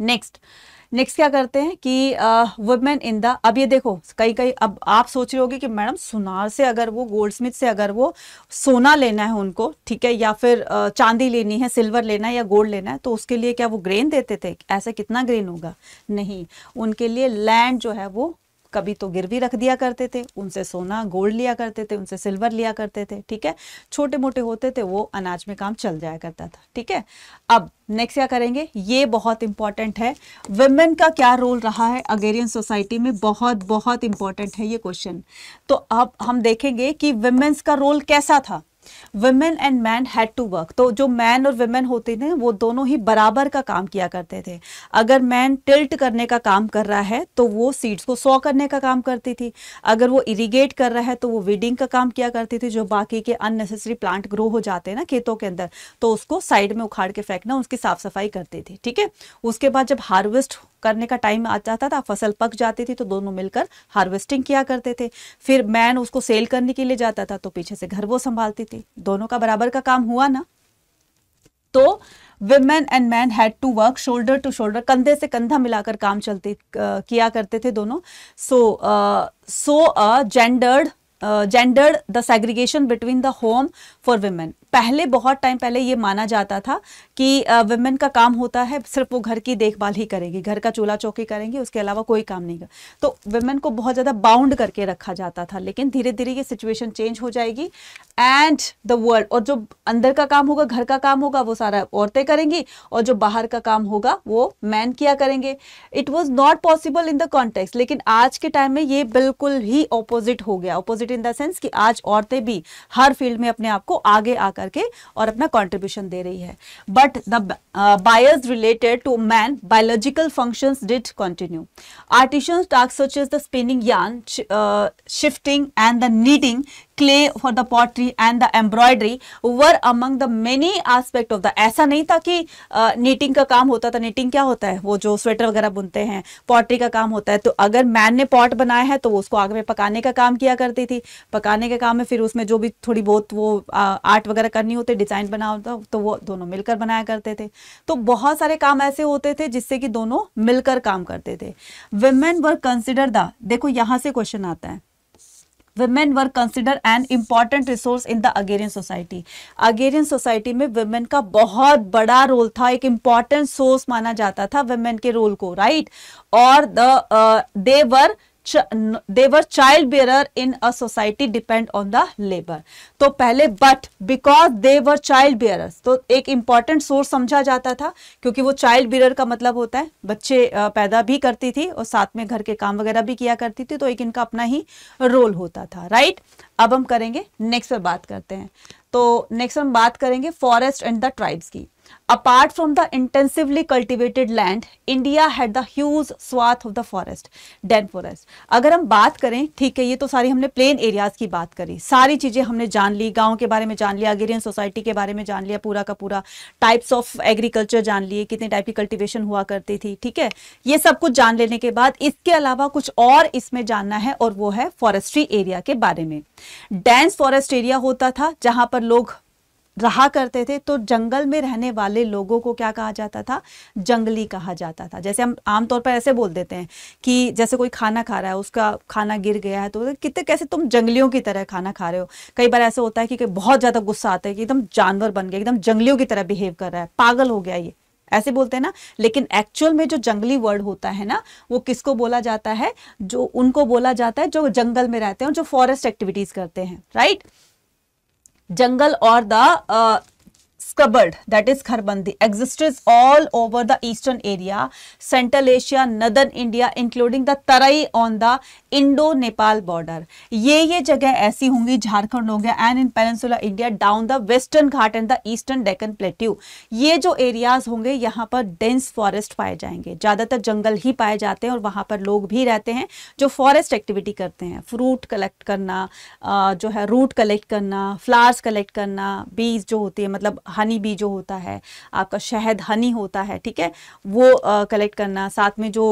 नेक्स्ट नेक्स्ट क्या करते हैं कि वुमेन इन द अब ये देखो कई कई अब आप सोच रहे होगे कि मैडम सुनार से अगर वो गोल्ड स्मिथ से अगर वो सोना लेना है उनको ठीक है या फिर आ, uh, चांदी लेनी है सिल्वर लेना है या गोल्ड लेना है तो उसके लिए क्या वो ग्रेन देते थे ऐसा कितना ग्रेन होगा नहीं उनके लिए लैंड जो है वो कभी तो गिरवी रख दिया करते थे उनसे सोना गोल्ड लिया करते थे उनसे सिल्वर लिया करते थे ठीक है छोटे मोटे होते थे वो अनाज में काम चल जाया करता था ठीक है अब नेक्स्ट क्या करेंगे ये बहुत इंपॉर्टेंट है वेमेन का क्या रोल रहा है अगेरियन सोसाइटी में बहुत बहुत इंपॉर्टेंट है ये क्वेश्चन तो अब हम देखेंगे कि वेमेन्स का रोल कैसा था women and man had to work तो जो मैन और वुमेन होते थे वो दोनों ही बराबर का काम किया करते थे अगर मैन टिल्ट करने का काम कर रहा है तो वो सीड्स को सॉ करने का काम करती थी अगर वो इरीगेट कर रहा है तो वो वीडिंग का काम किया करती थी जो बाकी के अननेसेसरी प्लांट ग्रो हो जाते हैं ना खेतों के अंदर तो उसको साइड में उखाड़ के फेंकना उसकी साफ सफाई करती थी ठीक है उसके बाद जब हार्वेस्ट करने का टाइम आ जाता था फसल पक जाती थी तो दोनों मिलकर हार्वेस्टिंग किया करते थे फिर मैन उसको सेल करने के लिए जाता था तो पीछे से घर वो संभालती थी दोनों का बराबर का काम हुआ ना तो women and man had to work shoulder to shoulder कंधे से कंधा मिलाकर काम चलते किया करते थे दोनों so so a gendered gendered the segregation between the home for women पहले बहुत टाइम पहले ये माना जाता था कि वेमेन uh, का काम होता है सिर्फ वो घर की देखभाल ही करेगी घर का चूल्हा चौकी करेंगी उसके अलावा कोई काम नहीं कर तो वेमेन को बहुत ज़्यादा बाउंड करके रखा जाता था लेकिन धीरे धीरे ये सिचुएशन चेंज हो जाएगी एंड द वर्ल्ड और जो अंदर का काम होगा घर का काम होगा वो सारा औरतें करेंगी और जो बाहर का काम होगा वो मैन किया करेंगे it was not possible in the context लेकिन आज के टाइम में ये बिल्कुल ही ऑपोजिट हो गया opposite it in the sense कि आज औरतें भी हर फील्ड में अपने आप को आगे आ करके और अपना कॉन्ट्रीब्यूशन दे रही है but the biases related to man biological function did continue artisan task such is the spinning yarn shifting and the kneading clay for the pottery and the embroidery were among the many aspect of the ऐसा नहीं था कि नीटिंग का काम होता था नीटिंग क्या होता है वो जो स्वेटर वगैरह बुनते हैं पॉटरी का काम होता है तो अगर मैन ने पॉट बनाया है तो उसको आग में पकाने का काम किया करती थी पकाने के काम में फिर उसमें जो भी थोड़ी बहुत वो आर्ट वगैरह करनी होती डिजाइन बना होता तो वो दोनों मिलकर बनाया करते थे तो बहुत सारे काम ऐसे होते थे जिससे कि दोनों मिलकर काम करते थे वेमेन वर कंसिडर द देखो यहाँ से क्वेश्चन आता है women were consider an important resource in the agrarian society agrarian society में वेमेन का बहुत बड़ा रोल था एक इम्पॉर्टेंट सोर्स माना जाता था वेमेन के रोल को राइट right? और the they were they were child bear in a society depend on the labour तो पहले but because they were child bear तो एक इंपॉर्टेंट सोर्स समझा जाता था क्योंकि वो चाइल्ड बेयर का मतलब होता है बच्चे पैदा भी करती थी और साथ में घर के काम वगैरह भी किया करती थी तो एक इनका अपना ही रोल होता था राइट अब हम करेंगे नेक्स्ट पर बात करते हैं तो नेक्स्ट हम बात करेंगे फॉरेस्ट एंड द ट्राइब्स की apart from the intensively cultivated land india had the huge swath of the forest dense forest agar hum baat kare theek hai ye to sari humne plain areas ki baat kari sari cheeze humne jaan li gaon ke bare mein jaan liya agrarian society ke bare mein jaan liya pura ka pura types of agriculture jaan liye kitne type ki cultivation hua karti thi theek hai ye sab kuch jaan lene ke baad iske alawa kuch aur isme janna hai aur wo hai forestry area ke bare mein dense forest area hota tha jahan par log रहा करते थे तो जंगल में रहने वाले लोगों को क्या कहा जाता था जंगली कहा जाता था जैसे हम आमतौर पर ऐसे बोल देते हैं कि जैसे कोई खाना खा रहा है उसका खाना गिर गया है तो कितने कैसे तुम जंगलियों की तरह खाना खा रहे हो कई बार ऐसा होता है कि बहुत ज़्यादा गुस्सा आता है कि एकदम जानवर बन गया एकदम जंगलियों की तरह बिहेव कर रहा है पागल हो गया ये ऐसे बोलते हैं ना लेकिन एक्चुअल में जो जंगली वर्ड होता है ना वो किसको बोला जाता है जो उनको बोला जाता है जो जंगल में रहते हैं और जो फॉरेस्ट एक्टिविटीज करते हैं राइट जंगल और द कबर्ड दैट इज खरबंदी exist all over the eastern area central Asia northern India including the Terai on the Indo Nepal border ये ये जगह ऐसी होंगी झारखंड हो गया and in peninsula India down the western Ghat and the eastern Deccan plateau ये जो एरियाज होंगे यहाँ पर डेंस फॉरेस्ट पाए जाएंगे ज्यादातर जंगल ही पाए जाते हैं और वहां पर लोग भी रहते हैं जो फॉरेस्ट एक्टिविटी करते हैं फ्रूट कलेक्ट करना जो है रूट कलेक्ट करना फ्लावर्स कलेक्ट करना बीज जो होती है मतलब हनी हनी बी जो होता है आपका शहद हनी होता है ठीक है वो कलेक्ट करना साथ में जो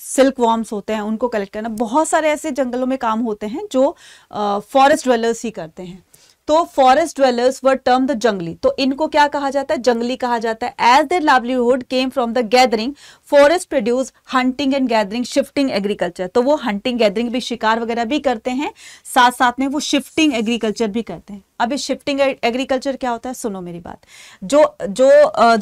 सिल्क वॉर्म्स होते हैं उनको कलेक्ट करना बहुत सारे ऐसे जंगलों में काम होते हैं जो फॉरेस्ट ड्वेलर्स ही करते हैं तो forest dwellers were term the jangli तो इनको क्या कहा जाता है जंगली कहा जाता है as their livelihood came from the gathering forest produce hunting and gathering shifting agriculture तो वो हंटिंग गैदरिंग भी शिकार वगैरह भी करते हैं साथ साथ में वो शिफ्टिंग एग्रीकल्चर भी करते हैं अब ये शिफ्टिंग एग्रीकल्चर क्या होता है सुनो मेरी बात जो जो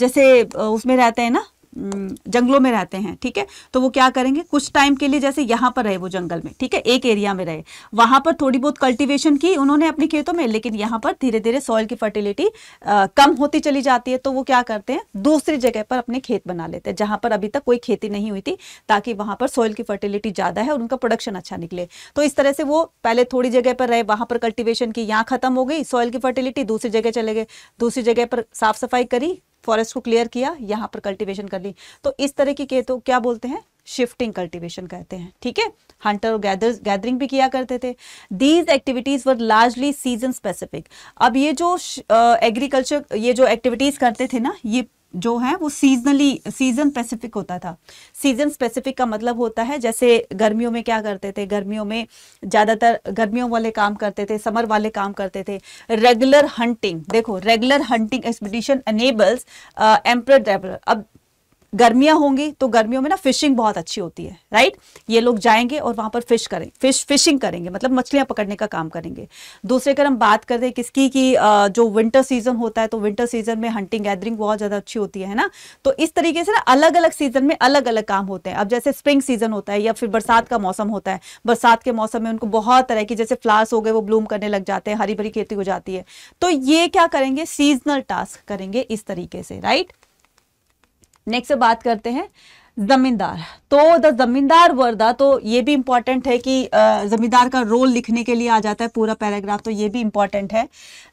जैसे उसमें रहते हैं ना जंगलों में रहते हैं ठीक है तो वो क्या करेंगे कुछ टाइम के लिए जैसे यहाँ पर रहे वो जंगल में ठीक है एक एरिया में रहे वहां पर थोड़ी बहुत कल्टीवेशन की उन्होंने अपने खेतों में लेकिन यहाँ पर धीरे धीरे सॉइल की फर्टिलिटी कम होती चली जाती है तो वो क्या करते हैं दूसरी जगह पर अपने खेत बना लेते हैं जहां पर अभी तक कोई खेती नहीं हुई थी ताकि वहां पर सॉइल की फर्टिलिटी ज़्यादा है और उनका प्रोडक्शन अच्छा निकले तो इस तरह से वो पहले थोड़ी जगह पर रहे वहां पर कल्टिवेशन की यहाँ खत्म हो गई सॉइल की फर्टिलिटी दूसरी जगह चले गए दूसरी जगह पर साफ सफाई करी फॉरेस्ट को क्लियर किया यहाँ पर कल्टीवेशन कर ली तो इस तरह की के तो क्या बोलते हैं शिफ्टिंग कल्टीवेशन कहते हैं ठीक है हंटर गैदर गैदरिंग भी किया करते थे these activities were largely season specific अब ये जो एग्रीकल्चर ये जो एक्टिविटीज करते थे ना ये जो है वो सीजनली सीजन स्पेसिफिक होता था सीजन स्पेसिफिक का मतलब होता है जैसे गर्मियों में क्या करते थे गर्मियों में ज़्यादातर गर्मियों वाले काम करते थे समर वाले काम करते थे रेगुलर हंटिंग देखो रेगुलर हंटिंग एक्सपीडिशन एनेबल्स एम्पर अब गर्मियां होंगी तो गर्मियों में ना फिशिंग बहुत अच्छी होती है राइट ये लोग जाएंगे और वहां पर फिश करें फिश फिशिंग करेंगे मतलब मछलियां पकड़ने का काम करेंगे दूसरे अगर हम बात करें किसकी की जो विंटर सीजन होता है तो विंटर सीजन में हंटिंग गैदरिंग बहुत ज्यादा अच्छी होती है ना तो इस तरीके से ना अलग अलग सीजन में अलग अलग काम होते हैं अब जैसे स्प्रिंग सीजन होता है या फिर बरसात का मौसम होता है बरसात के मौसम में उनको बहुत तरह की जैसे फ्लावर्स हो गए वो ब्लूम करने लग जाते हैं हरी भरी खेती हो जाती है तो ये क्या करेंगे सीजनल टास्क करेंगे इस तरीके से राइट नेक्स्ट बात करते हैं जमींदार तो द जमींदार वर द तो ये भी इंपॉर्टेंट है कि जमींदार का रोल लिखने के लिए आ जाता है पूरा पैराग्राफ तो ये भी इंपॉर्टेंट है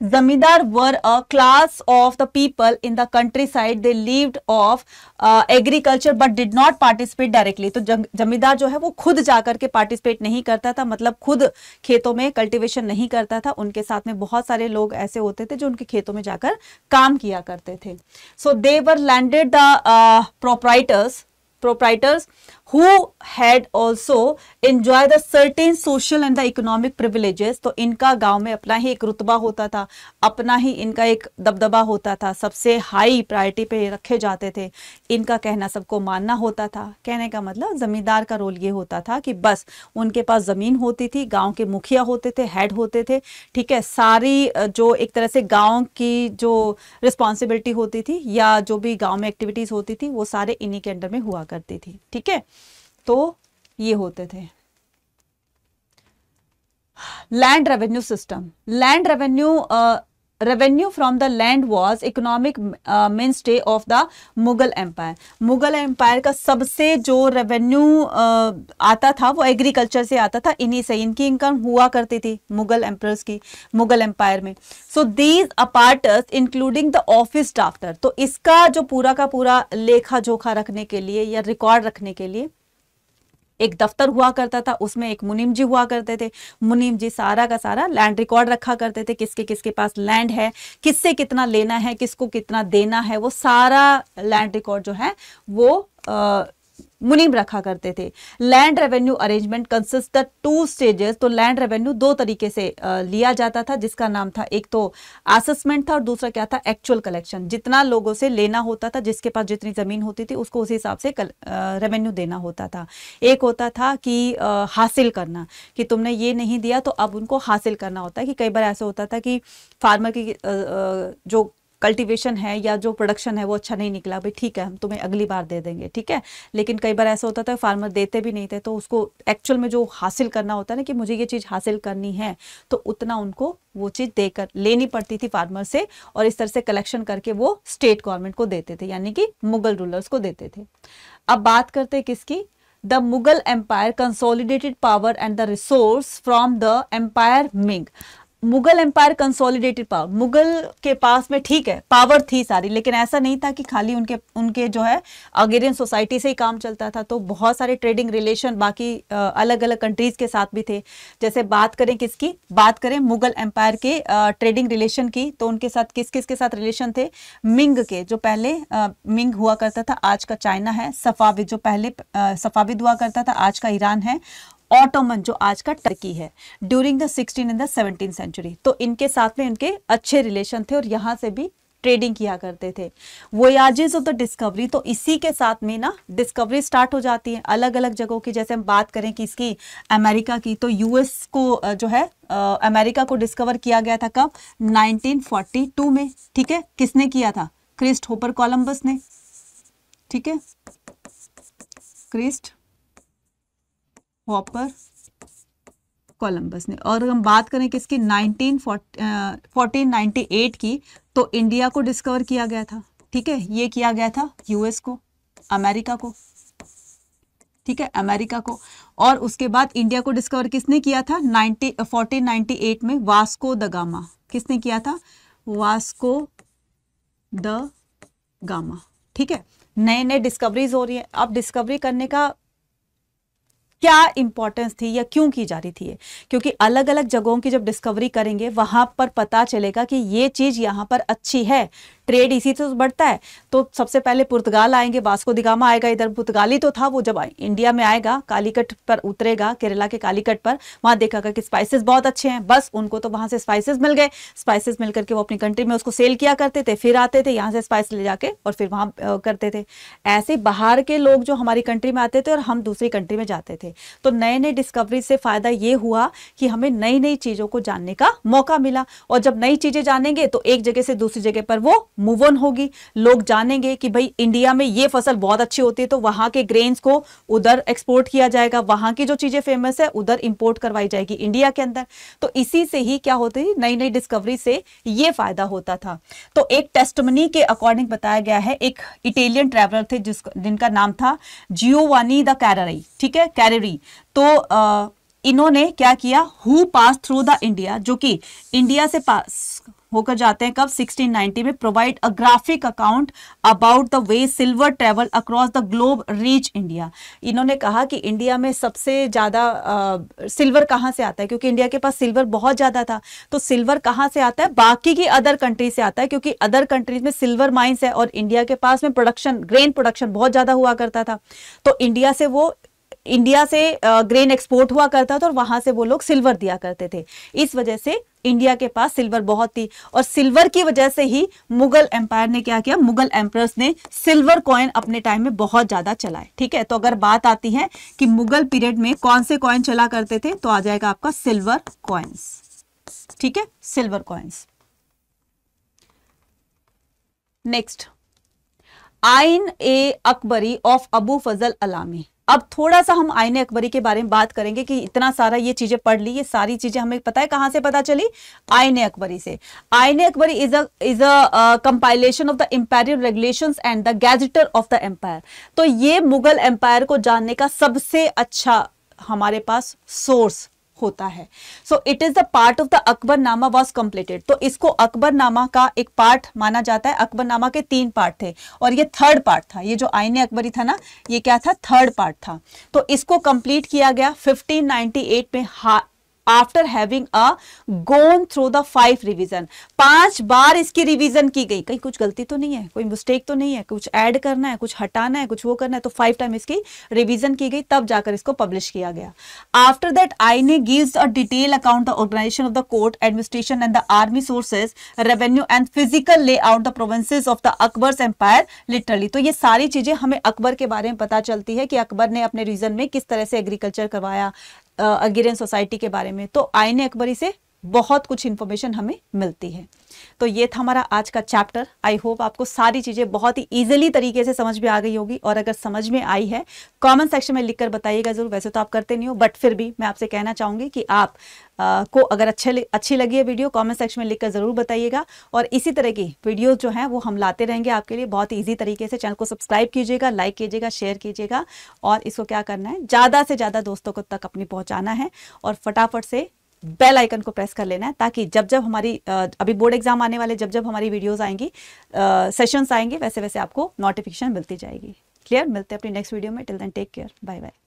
zamindar were a class of the people in the countryside they lived off agriculture but did not participate directly तो जमींदार जो है वो खुद जाकर के पार्टिसिपेट नहीं करता था मतलब खुद खेतों में कल्टिवेशन नहीं करता था उनके साथ में बहुत सारे लोग ऐसे होते थे जो उनके खेतों में जाकर काम किया करते थे so they were landed the proprietors proprietors who had also enjoy the certain social and the economic privileges तो इनका गांव में अपना ही एक रुतबा होता था अपना ही इनका एक दबदबा होता था सबसे हाई प्रायोरिटी पे रखे जाते थे इनका कहना सबको मानना होता था कहने का मतलब जमींदार का रोल ये होता था कि बस उनके पास ज़मीन होती थी गांव के मुखिया होते थे हेड होते थे ठीक है सारी जो एक तरह से गाँव की जो रिस्पॉन्सिबिलिटी होती थी या जो भी गाँव में एक्टिविटीज़ होती थी वो सारे इन्हीं के अंडर में हुआ करती थी ठीक है तो ये होते थे land revenue system land revenue revenue from the land was economic mainstay of the Mughal empire Mughal empire का सबसे जो रेवेन्यू uh, आता था वो एग्रीकल्चर से आता था इन्हीं से इनकी इनकम हुआ करती थी मुगल एम्पायर्स की मुगल एम्पायर में so these apart including the office drafter तो इसका जो पूरा का पूरा लेखा जोखा रखने के लिए या रिकॉर्ड रखने के लिए एक दफ्तर हुआ करता था उसमें एक मुनीम जी हुआ करते थे मुनीम जी सारा का सारा लैंड रिकॉर्ड रखा करते थे किसके किसके पास लैंड है किससे कितना लेना है किसको कितना देना है वो सारा लैंड रिकॉर्ड जो है वो आ, मुनीम रखा करते थे land revenue arrangement consist the two stages तो लैंड रेवेन्यू दो तरीके से लिया जाता था जिसका नाम था एक तो असेसमेंट था और दूसरा क्या था एक्चुअल कलेक्शन जितना लोगों से लेना होता था जिसके पास जितनी जमीन होती थी उसको उसी हिसाब से रेवेन्यू देना होता था एक होता था कि आ, हासिल करना कि तुमने ये नहीं दिया तो अब उनको हासिल करना होता है कि कई बार ऐसा होता था कि फार्मर की आ, जो कल्टीवेशन है या जो प्रोडक्शन है वो अच्छा नहीं निकला भाई ठीक है हम तुम्हें अगली बार दे देंगे ठीक है लेकिन कई बार ऐसा होता था फार्मर देते भी नहीं थे तो उसको एक्चुअल में जो हासिल करना होता है ना कि मुझे ये चीज़ हासिल करनी है तो उतना उनको वो चीज़ देकर लेनी पड़ती थी फार्मर से और इस तरह से कलेक्शन करके वो स्टेट गवर्नमेंट को देते थे यानी कि मुगल रूलर्स को देते थे अब बात करते हैं किसकी the Mughal empire consolidated power and the resource from the empire मिंग Mughal empire consolidated power Mughal के पास में ठीक है पावर थी सारी लेकिन ऐसा नहीं था कि खाली उनके उनके जो है अगेरियन सोसाइटी से ही काम चलता था तो बहुत सारे ट्रेडिंग रिलेशन बाकी अलग अलग कंट्रीज के साथ भी थे जैसे बात करें किसकी बात करें मुगल एम्पायर के ट्रेडिंग रिलेशन की तो उनके साथ किस किस के साथ रिलेशन थे मिंग के जो पहले मिंग हुआ करता था आज का चाइना है सफाविद जो पहले सफाविद हुआ करता था आज का ईरान है ऑटोमन जो आज का टर्की है during the sixteen and the seventeen century तो इनके साथ में इनके अच्छे रिलेशन थे और यहाँ से भी ट्रेडिंग किया करते थे वोयाजेस ऑफ द डिस्कवरी तो इसी के साथ में ना डिस्कवरी स्टार्ट हो जाती है अलग अलग जगहों की जैसे हम बात करें कि इसकी अमेरिका की तो यूएस को जो है आ, अमेरिका को डिस्कवर किया गया था कब 1942 में ठीक है किसने किया था क्रिस्ट होपर कोलम्बस ने ठीक है क्रिस्ट हॉपर कोलंबस ने और हम बात करें किसकी नाइनटीन फोर्टीन नाइनटी एट की तो इंडिया को डिस्कवर किया गया था ठीक है ये किया गया था यूएस को अमेरिका को ठीक है अमेरिका को और उसके बाद इंडिया को डिस्कवर किसने किया था नाइनटी फोर्टीन नाइनटी एट में वास्को द गामा किसने किया था वास्को द गामा ठीक है नए नए डिस्कवरीज हो रही है अब डिस्कवरी करने का क्या इंपॉर्टेंस थी या क्यों की जा रही थी क्योंकि अलग अलग जगहों की जब डिस्कवरी करेंगे वहां पर पता चलेगा कि ये चीज़ यहां पर अच्छी है ट्रेड इसी से बढ़ता है तो सबसे पहले पुर्तगाल आएंगे वास्को दिगामा आएगा इधर पुर्तगाली तो था वो जब इंडिया में आएगा कालीकट पर उतरेगा केरला के कालीकट पर वहाँ देखा कि स्पाइसेस बहुत अच्छे हैं बस उनको तो वहां से स्पाइसेस मिल गए स्पाइसेस मिल करके वो अपनी कंट्री में उसको सेल किया करते थे फिर आते थे यहाँ से स्पाइस ले जाके और फिर वहाँ करते थे ऐसे बाहर के लोग जो हमारी कंट्री में आते थे और हम दूसरी कंट्री में जाते थे तो नए नए डिस्कवरी से फ़ायदा ये हुआ कि हमें नई नई चीज़ों को जानने का मौका मिला और जब नई चीज़ें जानेंगे तो एक जगह से दूसरी जगह पर वो मूव ऑन होगी लोग जानेंगे कि भाई इंडिया में ये फसल बहुत अच्छी होती है तो वहां के ग्रेन्स को उधर एक्सपोर्ट किया जाएगा वहां की जो चीजें फेमस है उधर इंपोर्ट करवाई जाएगी इंडिया के अंदर तो इसी से ही क्या होती है नई नई डिस्कवरी से ये फायदा होता था तो एक टेस्टमनी के अकॉर्डिंग बताया गया है एक इटेलियन ट्रेवलर थे जिस जिनका नाम था जियोवानी द कैररी ठीक है कैररी तो आ, इन्होंने क्या किया who pass through the India जो कि इंडिया से पास होकर जाते हैं कब 1690 में provide a graphic account about the way silver travel across the globe reach India इन्होंने कहा कि इंडिया में सबसे ज़्यादा सिल्वर कहाँ से आता है क्योंकि इंडिया के पास सिल्वर बहुत ज़्यादा था तो सिल्वर कहाँ से आता है बाकी की अदर कंट्री से आता है क्योंकि अदर कंट्रीज में सिल्वर माइन्स है और इंडिया के पास में प्रोडक्शन ग्रेन प्रोडक्शन बहुत ज़्यादा हुआ करता था तो इंडिया से वो इंडिया से ग्रेन एक्सपोर्ट हुआ करता था और वहां से वो लोग सिल्वर दिया करते थे इस वजह से इंडिया के पास सिल्वर बहुत थी और सिल्वर की वजह से ही मुगल एम्पायर ने क्या किया मुगल एम्प्रस ने सिल्वर कॉइन अपने टाइम में बहुत ज्यादा चलाए ठीक है तो अगर बात आती है कि मुगल पीरियड में कौन से कॉइन चला करते थे तो आ जाएगा आपका सिल्वर कॉइन्स ठीक है silver coins next Ain A Akbari of Abu Fazl Allami अब थोड़ा सा हम आईने अकबरी के बारे में बात करेंगे कि इतना सारा ये चीजें पढ़ ली ये सारी चीजें हमें पता है कहाँ से पता चली आईने अकबरी से Aini Akbari is a is a compilation of the empire regulation and the gazetteer of the empire तो ये मुगल एम्पायर को जानने का सबसे अच्छा हमारे पास सोर्स होता है so it is the part of the Akbarnama was completed तो इसको अकबरनामा का एक पार्ट माना जाता है अकबरनामा के तीन पार्ट थे और ये थर्ड पार्ट था ये जो आईने अकबरी था ना ये क्या था थर्ड पार्ट था तो इसको कंप्लीट किया गया 1598 में after having a gone through the five revision पांच बार इसकी रिविजन की गई कहीं कुछ गलती तो नहीं है कोई मिस्टेक तो नहीं है कुछ ऐड करना है कुछ हटाना है कुछ वो करना है तो फाइव टाइम इसकी रिविजन की गई तब जाकर इसको पब्लिश किया गया आफ्टर दैट आई ने give a detail account the organisation of the court administration and the army sources revenue and physical layout the provinces of the Akbar empire literally तो ये सारी चीजें हमें अकबर के बारे में पता चलती है कि अकबर ने अपने रीजन में किस तरह से एग्रीकल्चर करवाया अगेरियन सोसाइटी के बारे में तो आईने अकबरी से बहुत कुछ इन्फॉर्मेशन हमें मिलती है तो ये था हमारा आज का चैप्टर आई होप आपको सारी चीज़ें बहुत ही ईजिली तरीके से समझ में आ गई होगी और अगर समझ में आई है कमेंट सेक्शन में लिखकर बताइएगा जरूर वैसे तो आप करते नहीं हो बट फिर भी मैं आपसे कहना चाहूँगी कि आप आ, को अगर अच्छे अच्छी लगी है वीडियो कॉमेंट सेक्शन में लिख ज़रूर बताइएगा और इसी तरह की वीडियो जो है वो हम लाते रहेंगे आपके लिए बहुत ईजी तरीके से चैनल को सब्सक्राइब कीजिएगा लाइक कीजिएगा शेयर कीजिएगा और इसको क्या करना है ज़्यादा से ज़्यादा दोस्तों को तक अपनी पहुँचाना है और फटाफट से बेल आइकन को प्रेस कर लेना है ताकि जब जब हमारी अभी बोर्ड एग्जाम आने वाले जब जब हमारी वीडियोस आएंगी सेशंस आएंगे वैसे वैसे आपको नोटिफिकेशन मिलती जाएगी क्लियर मिलते हैं अपनी नेक्स्ट वीडियो में till then take care bye bye